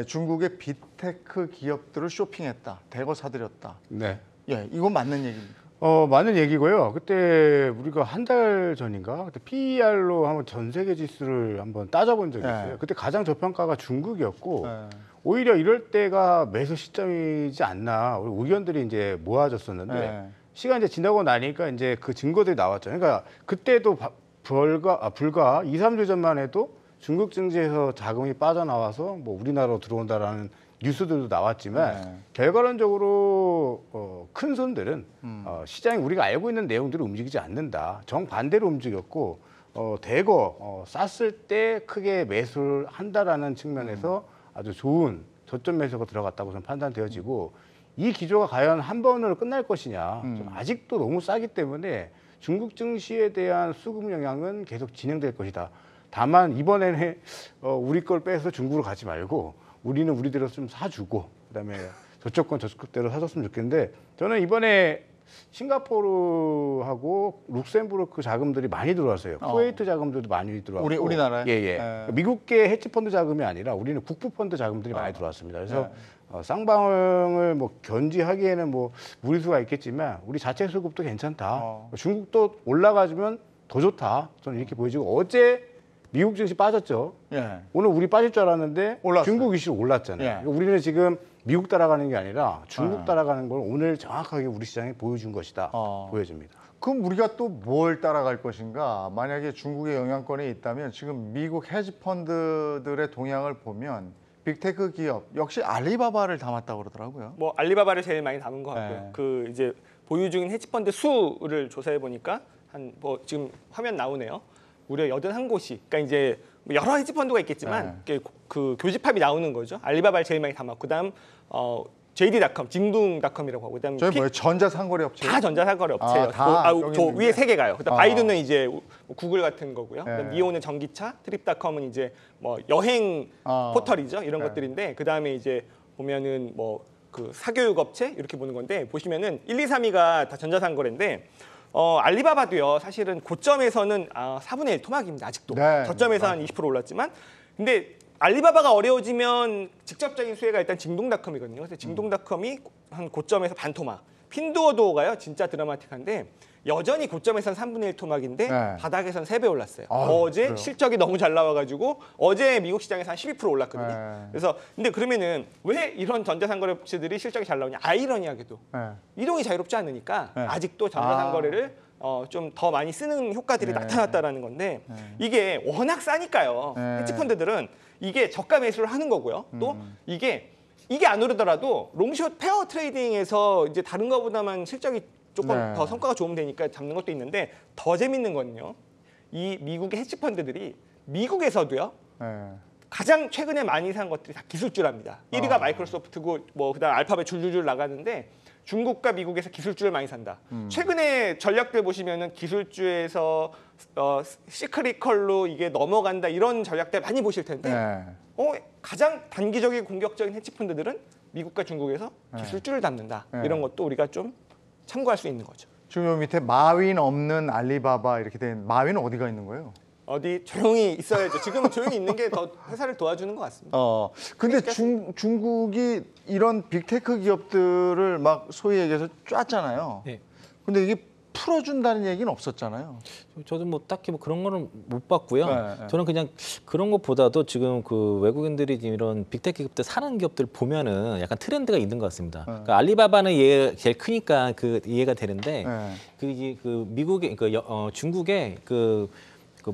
중국의 빅테크 기업들을 쇼핑했다, 대거 사들였다. 네. 예, 이건 맞는 얘기입니까? 어, 많은 얘기고요. 그때 우리가 한 달 전인가? 그때 PER로 한번 전 세계 지수를 한번 따져본 적이 네. 있어요. 네. 그때 가장 저평가가 중국이었고, 네. 오히려 이럴 때가 매수 시점이지 않나. 우리 의견들이 이제 모아졌었는데, 네. 시간이 이제 지나고 나니까 이제 그 증거들이 나왔죠. 그러니까 그때도 불과, 아, 불과 2, 3주 전만 해도 중국 증시에서 자금이 빠져나와서 뭐 우리나라로 들어온다라는 뉴스들도 나왔지만 네. 결과론적으로 어, 큰 손들은 음. 어, 시장이 우리가 알고 있는 내용들을 움직이지 않는다. 정반대로 움직였고 어, 대거 어, 쌌을 때 크게 매수를 한다라는 측면에서 음. 아주 좋은 저점 매수가 들어갔다고 저는 판단되어지고 이 기조가 과연 한 번으로 끝날 것이냐 음. 아직도 너무 싸기 때문에 중국 증시에 대한 수급 영향은 계속 진행될 것이다. 다만 이번에는 어, 우리 걸 빼서 중국으로 가지 말고 우리는 우리대로 좀 사주고 그다음에 저쪽 건 저쪽대로 사줬으면 좋겠는데 저는 이번에 싱가포르하고 룩셈부르크 자금들이 많이 들어왔어요. 어. 쿠웨이트 어. 자금들도 많이 들어왔고 우리 우리나라에 예, 예. 예. 미국계 해치펀드 자금이 아니라 우리는 국부펀드 자금들이 어. 많이 아. 들어왔습니다. 그래서 예. 어, 쌍방을 뭐 견지하기에는 뭐 무리수가 있겠지만 우리 자체 수급도 괜찮다. 어. 중국도 올라가주면 더 좋다. 저는 이렇게 보여지고 어제 미국 증시 빠졌죠. 예. 오늘 우리 빠질 줄 알았는데 올랐어요. 중국 이슈로 올랐잖아요. 예. 그러니까 우리는 지금 미국 따라가는 게 아니라 중국 아. 따라가는 걸 오늘 정확하게 우리 시장에 보여준 것이다. 어. 보여집니다 그럼 우리가 또 뭘 따라갈 것인가? 만약에 중국의 영향권에 있다면 지금 미국 헤지펀드들의 동향을 보면 빅테크 기업 역시 알리바바를 담았다고 그러더라고요. 뭐 알리바바를 제일 많이 담은 것 같고요. 네. 그 이제 보유 중인 헤지펀드 수를 조사해 보니까 한 뭐 지금 화면 나오네요. 무려 여든 한 곳이 그러니까 이제 뭐 여러 해지 펀드가 있겠지만 네. 그 교집합이 나오는 거죠. 알리바바를 제일 많이 담았고 그다음 어 JD닷컴, 징둥닷컴이라고 하고 그다음에 저희 뭐 전자상거래 업체? 다 전자상거래 아, 업체예요. 아, 다 아, 저 위에 세개 가요. 그다음 아. 바이든은 이제 뭐 구글 같은 거고요. 네. 그다음 니온은 전기차, 트립닷컴은 이제 뭐 여행 아. 포털이죠. 이런 네. 것들인데 그다음에 이제 보면은 뭐 그 사교육 업체 이렇게 보는 건데 보시면은 1, 2, 3위가 다 전자상거래인데 어, 알리바바도요. 사실은 고점에서는 아, 4분의 1 토막입니다. 아직도. 네, 네 저점에서 네, 한20% 올랐지만 근데 알리바바가 어려워지면 직접적인 수혜가 일단 징동닷컴이거든요. 그래서 징동닷컴이 한 고점에서 반토막. 핀도어도가요. 진짜 드라마틱한데 여전히 고점에선 3분의 1 토막인데 네. 바닥에선 3배 올랐어요. 아, 어제 그래요? 실적이 너무 잘 나와가지고 어제 미국 시장에서 한12% 올랐거든요. 네. 그래서 근데 그러면은 왜 이런 전자상거래업체들이 실적이 잘 나오냐? 아이러니하게도 네. 이동이 자유롭지 않으니까 네. 아직도 전자상거래를 아. 어, 좀 더 많이 쓰는 효과들이 네. 나타났다라는 건데 네. 이게 워낙 싸니까요. 헤지펀드들은 이게 저가 매수를 하는 거고요. 또 음. 이게 이게 안 오르더라도 롱숏 페어 트레이딩에서 이제 다른 거보다만 실적이 조금 네. 더 성과가 좋으면 되니까 잡는 것도 있는데 더 재밌는 건요. 이 미국의 헤지펀드들이 미국에서도요. 네. 가장 최근에 많이 산 것들이 다 기술주랍니다. 1위가 아. 마이크로소프트고 뭐 그다음 알파벳 줄줄줄 나가는데 중국과 미국에서 기술주를 많이 산다. 음. 최근에 전략들 보시면은 기술주에서 어, 시크릿컬로 이게 넘어간다 이런 전략들 많이 보실 텐데 네. 어, 가장 단기적인 공격적인 헤지펀드들은 미국과 중국에서 네. 기술주를 담는다 네. 이런 것도 우리가 좀 참고할 수 있는 거죠. 지금 여기 밑에 마윈 없는 알리바바 이렇게 된 마윈은 어디가 있는 거예요? 어디 조용히 있어야죠. 지금은 조용히 있는 게 더 회사를 도와주는 것 같습니다. 어. 근데 그러니까 중, 중국이 이런 빅테크 기업들을 막 소위 얘기해서 쫓잖아요. 네. 근데 이게 풀어준다는 얘기는 없었잖아요. 저도 뭐 딱히 뭐 그런 거는 못 봤고요. 네, 네. 저는 그냥 그런 것보다도 지금 그 외국인들이 지금 이런 빅테크 기업들 사는 기업들 보면은 약간 트렌드가 있는 것 같습니다. 네. 그러니까 알리바바는 얘 제일 크니까 그 이해가 되는데 네. 그게 그 미국의 그 어, 중국의 그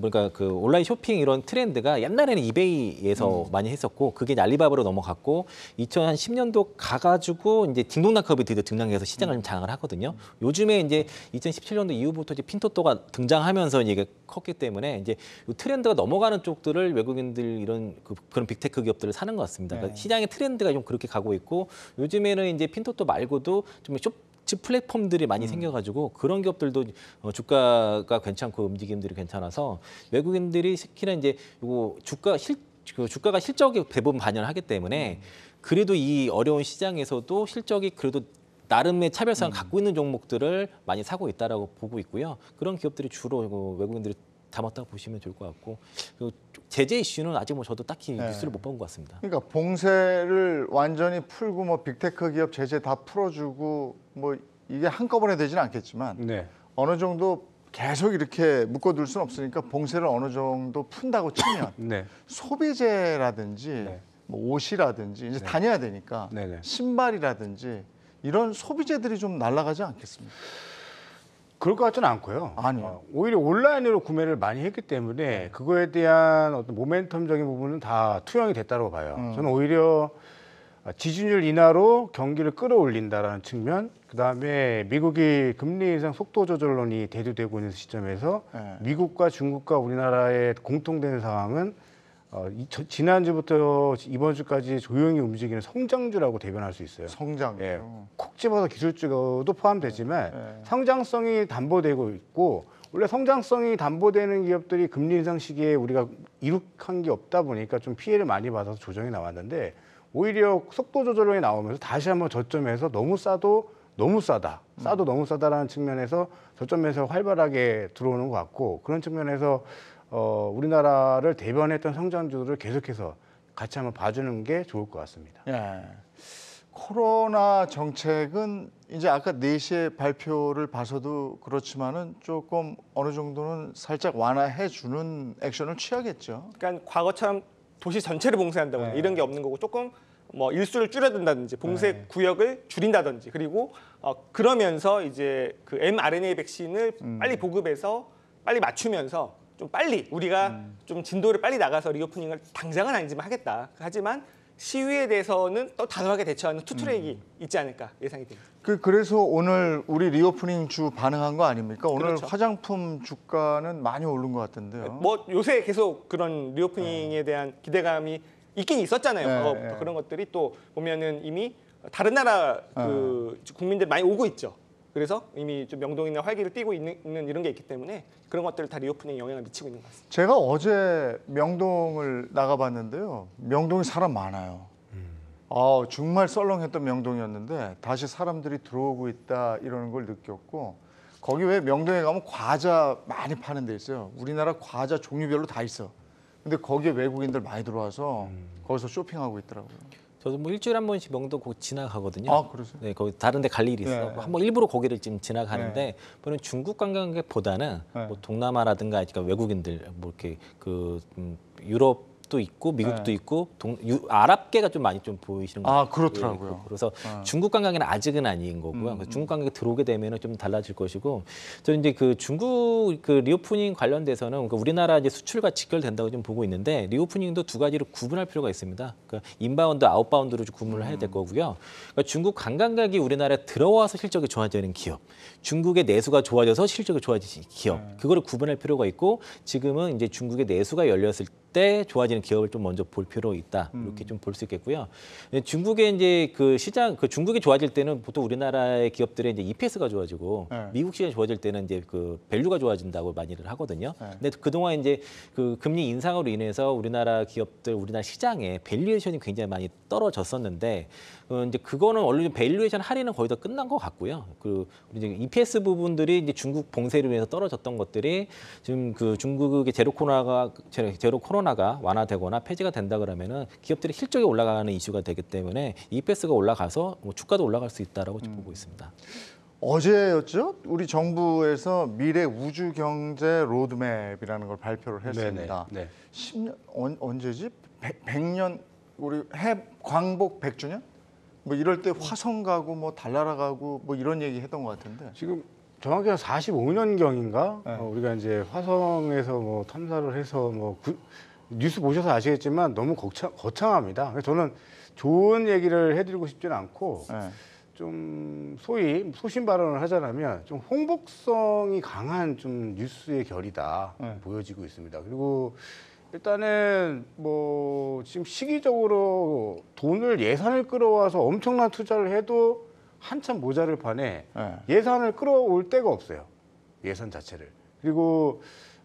그 그러니까그 온라인 쇼핑 이런 트렌드가 옛날에는 이베이에서 음. 많이 했었고 그게 알리바바로 넘어갔고 2010년도 가가지고 이제 딩동락컵이 드디어 등장해서 시장을 음. 장을 하거든요. 요즘에 이제 2017년도 이후부터 이제 핀토토가 등장하면서 이게 컸기 때문에 이제 트렌드가 넘어가는 쪽들을 외국인들 이런 그, 런 빅테크 기업들을 사는 것 같습니다. 그러니까 네. 그러니까 시장의 트렌드가 좀 그렇게 가고 있고 요즘에는 이제 핀토토 말고도 좀 쇼, 맛집 플랫폼들이 많이 음. 생겨가지고 그런 기업들도 어, 주가가 괜찮고 움직임들이 괜찮아서 외국인들이 특히나 이제 이거 주가 실 그 주가가 실적이 대부분 반영을 하기 때문에 음. 그래도 이 어려운 시장에서도 실적이 그래도 나름의 차별성을 음. 갖고 있는 종목들을 많이 사고 있다라고 보고 있고요. 그런 기업들이 주로 외국인들이 담았다고 보시면 좋을 것 같고 제재 이슈는 아직 뭐 저도 딱히 네. 뉴스를 못 본 것 같습니다. 그러니까 봉쇄를 완전히 풀고 뭐 빅테크 기업 제재 다 풀어주고 뭐 이게 한꺼번에 되지는 않겠지만 네. 어느 정도 계속 이렇게 묶어둘 수는 없으니까 봉쇄를 어느 정도 푼다고 치면 네. 소비재라든지 네. 뭐 옷이라든지 이제 네. 다녀야 되니까 네, 신발이라든지 이런 소비재들이 좀 날아가지 않겠습니까? 그럴 것 같지는 않고요. 아니요. 어, 오히려 온라인으로 구매를 많이 했기 때문에 그거에 대한 어떤 모멘텀적인 부분은 다 투영이 됐다고 봐요. 음. 저는 오히려 어, 지준율 인하로 경기를 끌어올린다라는 측면, 그 다음에 미국이 금리 인상 속도 조절론이 대두되고 있는 시점에서 네. 미국과 중국과 우리나라의 공통된 상황은 어, 이, 저, 지난주부터 이번 주까지 조용히 움직이는 성장주라고 대변할 수 있어요. 성장. 예, 콕 집어서 기술주도 포함되지만 네, 네. 성장성이 담보되고 있고 원래 성장성이 담보되는 기업들이 금리 인상 시기에 우리가 이룩한 게 없다 보니까 좀 피해를 많이 받아서 조정이 나왔는데 오히려 속도 조절이 나오면서 다시 한번 저점에서 너무 싸도 너무 싸다. 싸도 너무 싸다라는 측면에서 저점에서 활발하게 들어오는 것 같고 그런 측면에서 어, 우리나라를 대변했던 성장주들을 계속해서 같이 한번 봐주는 게 좋을 것 같습니다. 예. 코로나 정책은 이제 아까 4시에 발표를 봐서도 그렇지만은 조금 어느 정도는 살짝 완화해 주는 액션을 취하겠죠. 그러니까 과거처럼 도시 전체를 봉쇄한다거나 네. 이런 게 없는 거고 조금 뭐 일수를 줄여든다든지 봉쇄 네. 구역을 줄인다든지 그리고 어 그러면서 이제 그 mRNA 백신을 음. 빨리 보급해서 빨리 맞추면서 좀 빨리 우리가 음. 좀 진도를 빨리 나가서 리오프닝을 당장은 아니지만 하겠다. 하지만 시위에 대해서는 또 단호하게 대처하는 투트랙이 음. 있지 않을까 예상이 됩니다. 그 그래서 오늘 우리 리오프닝 주 반응한 거 아닙니까? 오늘 그렇죠. 화장품 주가는 많이 오른 것 같은데요. 뭐 요새 계속 그런 리오프닝에 네. 대한 기대감이 있긴 있었잖아요. 네, 과거부터 어, 네. 그런 것들이 또 보면은 이미 다른 나라 네. 그 국민들 많이 오고 있죠. 그래서 이미 좀 명동이나 활기를 띠고 있는, 있는 이런 게 있기 때문에 그런 것들 을다 리오프닝에 영향을 미치고 있는 것 같습니다. 제가 어제 명동을 나가봤는데요. 명동이 사람 많아요. 아, 정말 썰렁했던 명동이었는데 다시 사람들이 들어오고 있다 이러는 걸 느꼈고 거기 왜 명동에 가면 과자 많이 파는 데 있어요. 우리나라 과자 종류별로 다 있어. 근데 거기에 외국인들 많이 들어와서 음. 거기서 쇼핑하고 있더라고요. 저도 뭐 일주일에 한 번씩 명동 거 지나가거든요. 아, 그러세요? 네, 거기 다른 데 갈 일이 있어. 네. 한번 일부러 거기를 지금 지나가는데 보면 네. 중국 관광객보다는 네. 뭐 동남아라든가 그러니까 외국인들 뭐 이렇게 그 음, 유럽 도 있고 미국도 네. 있고 동, 유, 아랍계가 좀 많이 좀 보이시는 거 아, 그렇더라고요. 예, 그래서 네. 중국 관광에는 아직은 아닌 거고요. 음, 그러니까 음, 중국 관광객 들어오게 되면은 좀 달라질 것이고 저 이제 그 중국 그 리오프닝 관련돼서는 그러니까 우리나라 이제 수출과 직결된다고 좀 보고 있는데 리오프닝도 두 가지로 구분할 필요가 있습니다. 그러니까 인바운드 아웃바운드로 좀 구분을 해야 될 음. 거고요. 그러니까 중국 관광객이 우리나라에 들어와서 실적이 좋아지는 기업, 중국의 내수가 좋아져서 실적이 좋아지는 기업, 네. 그거를 구분할 필요가 있고 지금은 이제 중국의 내수가 열렸을 때때 좋아지는 기업을 좀 먼저 볼 필요 있다 음. 이렇게 좀 볼 수 있겠고요. 중국의 이제 그 시장 그 중국이 좋아질 때는 보통 우리나라의 기업들의 이제 EPS가 좋아지고 네. 미국 시장이 좋아질 때는 이제 그 밸류가 좋아진다고 많이들 하거든요. 네. 근데 그동안 이제 그 금리 인상으로 인해서 우리나라 기업들 우리나라 시장에 밸류에이션이 굉장히 많이 떨어졌었는데 어, 이제 그거는 원래 밸류에이션 할인은 거의 다 끝난 것 같고요. 그리 이제 EPS 부분들이 이제 중국 봉쇄로 인해서 떨어졌던 것들이 지금 그 중국의 제로 코로나가 제로 코로나가 완화되거나 폐지가 된다 그러면은 기업들이 실적이 올라가는 이슈가 되기 때문에 EPS가 올라가서 뭐 주가도 올라갈 수 있다라고 음. 보고 있습니다. 어제였죠? 우리 정부에서 미래 우주 경제 로드맵이라는 걸 발표를 했습니다. 네 네. 10년 언, 언제지? 100, 100년 우리 해 광복 100주년? 뭐 이럴 때 화성 가고 뭐 달나라 가고 뭐 이런 얘기 했던 것 같은데 지금 정확히 한 45년 경인가 네. 어, 우리가 이제 화성에서 뭐 탐사를 해서 뭐 구, 뉴스 보셔서 아시겠지만 너무 거창, 거창합니다. 저는 좋은 얘기를 해드리고 싶지는 않고 네. 좀 소위 소신 발언을 하자면 좀 홍복성이 강한 좀 뉴스의 결이다 네. 보여지고 있습니다. 그리고 일단은 뭐 지금 시기적으로 돈을 예산을 끌어와서 엄청난 투자를 해도 한참 모자를 판에 네. 예산을 끌어올 데가 없어요. 예산 자체를. 그리고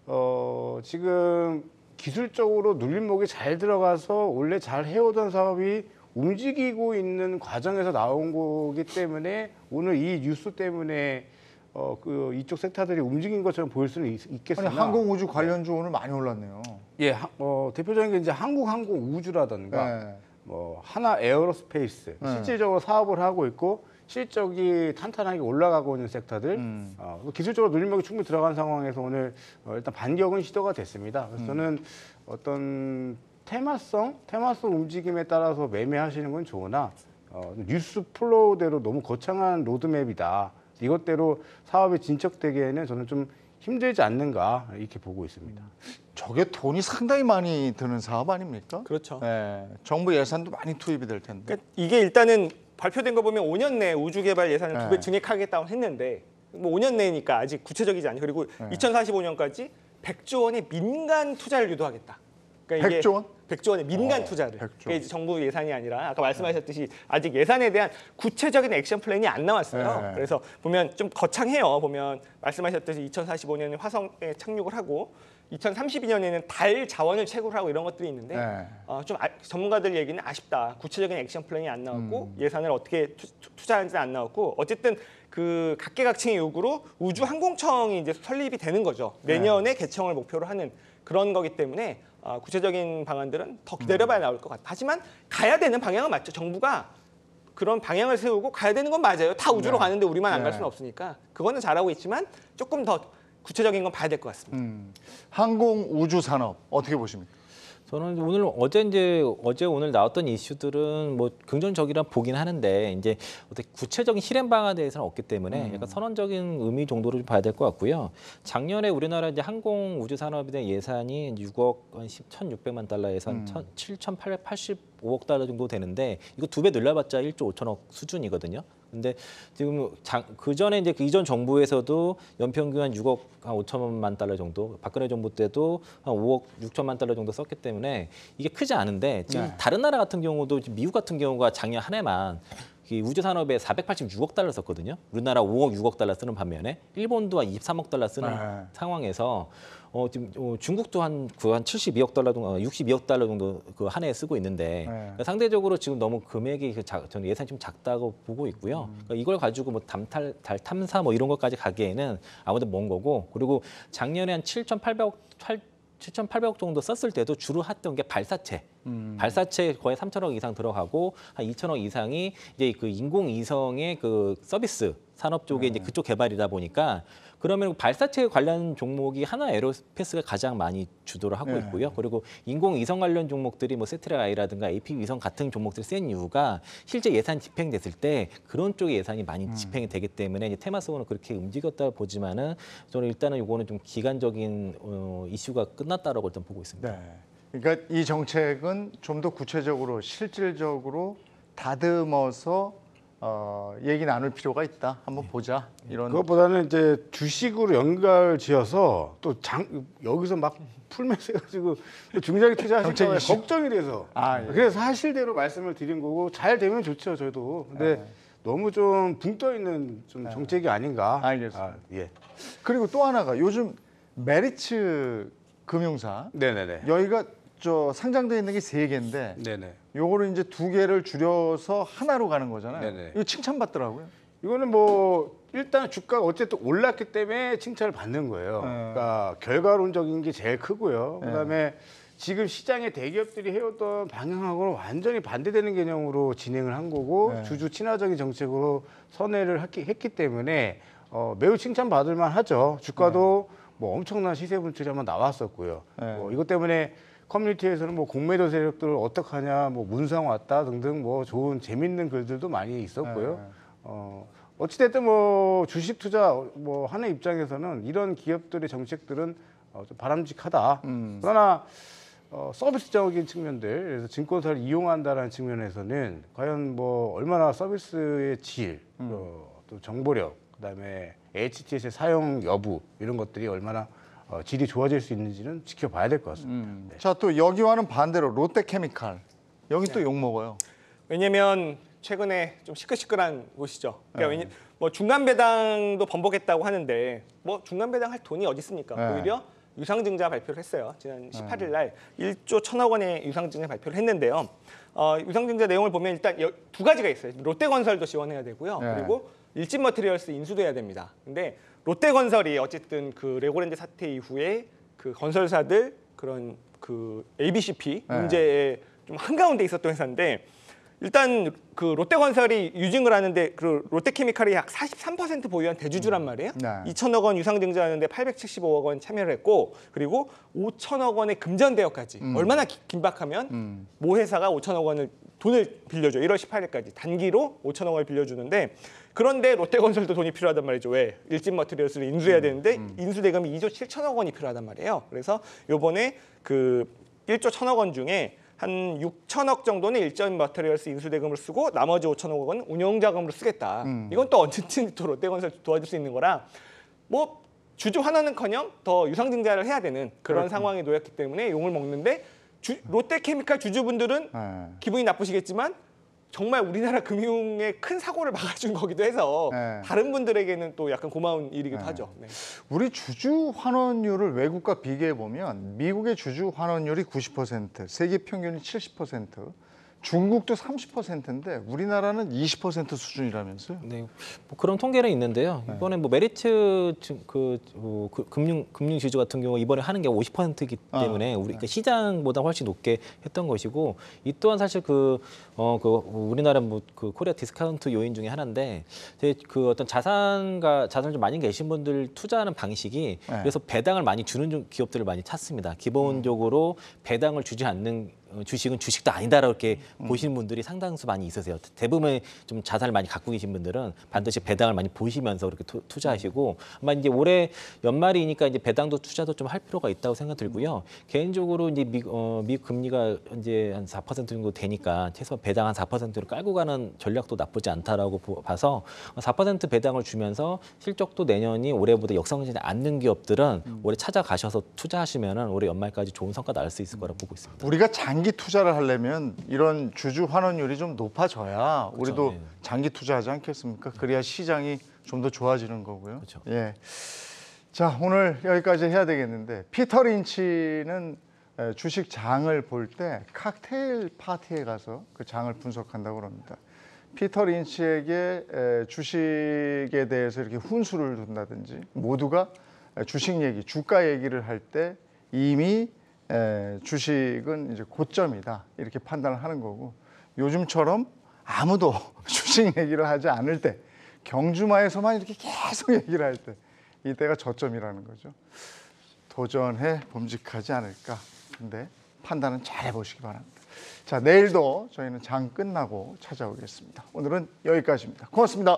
어 지금 기술적으로 눌림목이 잘 들어가서 원래 잘 해오던 사업이 움직이고 있는 과정에서 나온 거기 때문에 오늘 이 뉴스 때문에 어, 그 이쪽 섹터들이 움직인 것처럼 보일 수는 있, 겠으나 아니, 항공우주 관련주 오늘 많이 올랐네요. 예, 어, 대표적인 게 이제 한국항공우주라든가 네. 뭐 하나 에어로스페이스 네. 실질적으로 사업을 하고 있고 실적이 탄탄하게 올라가고 있는 섹터들 음. 어, 뭐 기술적으로 눈림력이 충분히 들어간 상황에서 오늘 어, 일단 반격은 시도가 됐습니다. 그래서 음. 저는 어떤 테마성 테마성 움직임에 따라서 매매하시는 건 좋으나 어, 뉴스 플로우대로 너무 거창한 로드맵이다. 이것대로 사업이 진척되기에는 저는 좀 힘들지 않는가 이렇게 보고 있습니다. 저게 돈이 상당히 많이 드는 사업 아닙니까? 그렇죠. 네, 정부 예산도 많이 투입이 될 텐데. 그러니까 이게 일단은 발표된 거 보면 5년 내 우주 개발 예산을 네. 두배 예. 증액하겠다고 했는데 뭐 5년 내니까 아직 구체적이지 않죠. 그리고 네. 2045년까지 100조 원의 민간 투자를 유도하겠다. 그러니까 100조 원? 백조 원의 민간 어, 투자를. 그게 정부 예산이 아니라 아까 말씀하셨듯이 아직 예산에 대한 구체적인 액션 플랜이 안 나왔어요. 네. 그래서 보면 좀 거창해요. 보면 말씀하셨듯이 2045년에 화성에 착륙을 하고 2032년에는 달 자원을 채굴 하고 이런 것들이 있는데 네. 어, 좀 아, 전문가들 얘기는 아쉽다. 구체적인 액션 플랜이 안 나왔고 음. 예산을 어떻게 투, 자하는지는안 나왔고 어쨌든 그 각계각층의 요구로 우주항공청이 이제 설립이 되는 거죠. 네. 내년에 개청을 목표로 하는 그런 거기 때문에 어, 구체적인 방안들은 더 음. 기다려봐야 나올 것같아요 하지만 가야 되는 방향은 맞죠. 정부가 그런 방향을 세우고 가야 되는 건 맞아요. 다 우주로 네. 가는데 우리만 안 갈 수는 네. 없으니까 그거는 잘하고 있지만 조금 더 구체적인 건 봐야 될 것 같습니다. 음, 항공 우주 산업 어떻게 보십니까? 저는 이제 오늘 어제 이제 어제 오늘 나왔던 이슈들은 뭐 긍정적이라 보긴 하는데 이제 어떻게 구체적인 실행 방안에 대해서는 없기 때문에 음. 약간 선언적인 의미 정도로 봐야 될 것 같고요. 작년에 우리나라 이제 항공 우주 산업에 대한 예산이 6억 한 10, 1,600만 달러 예산 음. 1,780 5억 달러 정도 되는데 이거 두 배 늘려봤자 1조 5천억 수준이거든요. 근데 지금 장, 그 전에 이제 그 이전 정부에서도 연평균 한 6억 한 5천만 달러 정도, 박근혜 정부 때도 한 5억 6천만 달러 정도 썼기 때문에 이게 크지 않은데 지금 네. 다른 나라 같은 경우도 미국 같은 경우가 작년 한 해만 우주 산업에 486억 달러 썼거든요. 우리나라 5억 6억 달러 쓰는 반면에 일본도 한 23억 달러 쓰는 네. 상황에서 어, 지금 어, 중국도 한 그 한 72억 그 달러 정도, 62억 어, 달러 정도 그한 해에 쓰고 있는데 네. 그러니까 상대적으로 지금 너무 금액이 그 작, 저는 예산이 좀 작다고 보고 있고요. 음. 그러니까 이걸 가지고 뭐 담탈, 달 탐사 뭐 이런 것까지 가기에는 아무도 먼 거고 그리고 작년에 한 7,800억 8 7,800억 정도 썼을 때도 주로 했던 게 발사체. 음. 발사체 거의 3천억 이상 들어가고 한 2천억 이상이 이제 그 인공위성의 그 서비스 산업 쪽에 네. 이제 그쪽 개발이다 보니까 그러면 발사체 관련 종목이 하나 에어로스페이스가 가장 많이 주도를 하고 네. 있고요. 그리고 인공위성 관련 종목들이 뭐 세트라이라든가 AP 위성 같은 종목들이 센 이유가 실제 예산 집행됐을 때 그런 쪽의 예산이 많이 음. 집행이 되기 때문에 이제 테마성으로 그렇게 움직였다 보지만은 저는 일단은 이거는 좀 기간적인 어, 이슈가 끝났다라고 일단 보고 있습니다. 네. 그러니까 이 정책은 좀 더 구체적으로 실질적으로 다듬어서 어, 얘기 나눌 필요가 있다. 한번 예. 보자. 예. 이런 그것보다는 이제 주식으로 연결 지어서 또 장 여기서 막 풀면서 해가지고 또 중장기 투자하실 정책 요 걱정이 돼서. 아, 예. 그래서 사실대로 말씀을 드린 거고 잘 되면 좋죠 저희도. 근데 아, 예. 너무 좀 붕 떠 있는 좀 아. 정책이 아닌가. 알겠습니다. 아, 예. 그리고 또 하나가 요즘 메리츠 금융사 네네네. 여기가 저상장되어 있는 게 세 개인데 네네. 요거를 이제 두 개를 줄여서 하나로 가는 거잖아요. 네네. 이거 칭찬받더라고요. 이거는 뭐 일단 주가가 어쨌든 올랐기 때문에 칭찬을 받는 거예요. 네. 그러니까 결과론적인 게 제일 크고요. 네. 그다음에 네. 지금 시장의 대기업들이 해왔던 방향하고는 완전히 반대되는 개념으로 진행을 한 거고 네. 주주 친화적인 정책으로 선회를 했기, 했기 때문에 어, 매우 칭찬받을 만하죠. 주가도 네. 뭐 엄청난 시세 분출이 한번 나왔었고요. 네. 뭐 이것 때문에 커뮤니티에서는 뭐 공매도 세력들 어떡하냐, 뭐 문상 왔다 등등 뭐 좋은 재밌는 글들도 많이 있었고요. 네, 네. 어, 어찌됐든 뭐 주식 투자 뭐 하는 입장에서는 이런 기업들의 정책들은 어, 좀 바람직하다. 음. 그러나 어, 서비스적인 측면들, 그래서 증권사를 이용한다라는 측면에서는 과연 뭐 얼마나 서비스의 질, 음. 어, 또 정보력, 그다음에 HTS의 사용 여부 이런 것들이 얼마나 어, 질이 좋아질 수 있는지는 지켜봐야 될 것 같습니다. 음. 네. 자또 여기와는 반대로 롯데케미칼 여기 네. 또욕 먹어요. 왜냐면 최근에 좀 시끌시끌한 곳이죠. 그러니까 네. 왜냐, 뭐 중간 배당도 번복했다고 하는데 뭐 중간 배당 할 돈이 어디 있습니까? 네. 오히려 유상증자 발표를 했어요. 지난 18일 날 1조 1천억 원의 유상증자 발표를 했는데요. 어, 유상증자 내용을 보면 일단 두 가지가 있어요. 롯데건설도 지원해야 되고요. 그리고 일진 머티리얼스 인수돼야 됩니다. 근데 롯데건설이 어쨌든 그 레고랜드 사태 이후에 그 건설사들 그런 그 ABCP 네. 문제에 좀 한가운데 있었던 회사인데 일단 그 롯데건설이 유증을 하는데 그 롯데케미칼이 약 43% 보유한 대주주란 음. 말이에요. 네. 2천억 원 유상 증자하는데 875억 원 참여를 했고 그리고 5천억 원의 금전 대여까지 음. 얼마나 긴박하면 음. 모 회사가 5천억 원을 돈을 빌려줘. 1월 18일까지 단기로 5천억 원을 빌려주는데 그런데 롯데건설도 돈이 필요하단 말이죠. 왜? 일진 마트리얼스를 인수해야 음, 되는데 음. 인수 대금이 2조 7천억 원이 필요하단 말이에요. 그래서 요번에 그 1조 1천억 원 중에 한 6천억 정도는 일전 마트리얼스 인수대금을 쓰고 나머지 5천억 원은 운영자금으로 쓰겠다. 음. 이건 또 언제든지 또 롯데건설 도와줄 수 있는 거라 뭐 주주 하나는커녕 더 유상증자를 해야 되는 그런 그렇구나. 상황에 놓였기 때문에 용을 먹는데 주, 롯데케미칼 주주분들은 네. 기분이 나쁘시겠지만 정말 우리나라 금융의 큰 사고를 막아준 거기도 해서 네. 다른 분들에게는 또 약간 고마운 일이기도 네. 하죠. 네. 우리 주주 환원율을 외국과 비교해 보면 미국의 주주 환원율이 90%, 세계 평균이 70%, 중국도 30%인데 우리나라는 20% 수준이라면서요? 네, 뭐 그런 통계는 있는데요. 네. 이번에 뭐메리트 그, 뭐그 어, 금융 금융 지주 같은 경우 이번에 하는 게 50%이기 아, 때문에 아, 우리 네. 그러니까 시장보다 훨씬 높게 했던 것이고 이 또한 사실 그어그 어, 그 우리나라 뭐 그 코리아 디스카운트 요인 중에 하나인데 그 어떤 자산가 자산 좀 많이 계신 분들 투자하는 방식이 네. 그래서 배당을 많이 주는 기업들을 많이 찾습니다. 기본적으로 음. 배당을 주지 않는 어, 주식은 주식도 아니다라고 이렇게 음, 음. 보시는 분들이 상당수 많이 있으세요. 대부분 좀 자산을 많이 갖고 계신 분들은 반드시 배당을 많이 보시면서 그렇게 투, 투자하시고 아마 이제 올해 연말이니까 이제 배당도 투자도 좀 할 필요가 있다고 생각 들고요. 음. 개인적으로 이제 미, 어, 미국 금리가 이제 한 4% 정도 되니까 최소한 배당 한4로 깔고 가는 전략도 나쁘지 않다라고 봐서 4% 배당을 주면서 실적도 내년이 올해보다 역성장이지 않는 기업들은 음. 올해 찾아가셔서 투자하시면은 올해 연말까지 좋은 성과 날수 있을 거라고 보고 있습니다. 우리가 장 장기 투자를 하려면 이런 주주 환원율이 좀 높아져야 그쵸, 그렇죠. 우리도 예. 장기 투자하지 않겠습니까? 그래야 시장이 좀 더 좋아지는 거고요. 그쵸. 그렇죠. 예. 자, 오늘 여기까지 해야 되겠는데 피터 린치는 주식 장을 볼 때 칵테일 파티에 가서 그 장을 분석한다고 그럽니다. 피터 린치에게 주식에 대해서 이렇게 훈수를 둔다든지 모두가 주식 얘기, 주가 얘기를 할 때 이미 예, 주식은 이제 고점이다 이렇게 판단을 하는 거고 요즘처럼 아무도 주식 얘기를 하지 않을 때 경주마에서만 이렇게 계속 얘기를 할 때 이때가 저점이라는 거죠. 도전해 봄직하지 않을까. 근데 판단은 잘 해보시기 바랍니다. 자, 내일도 저희는 장 끝나고 찾아오겠습니다. 오늘은 여기까지입니다. 고맙습니다.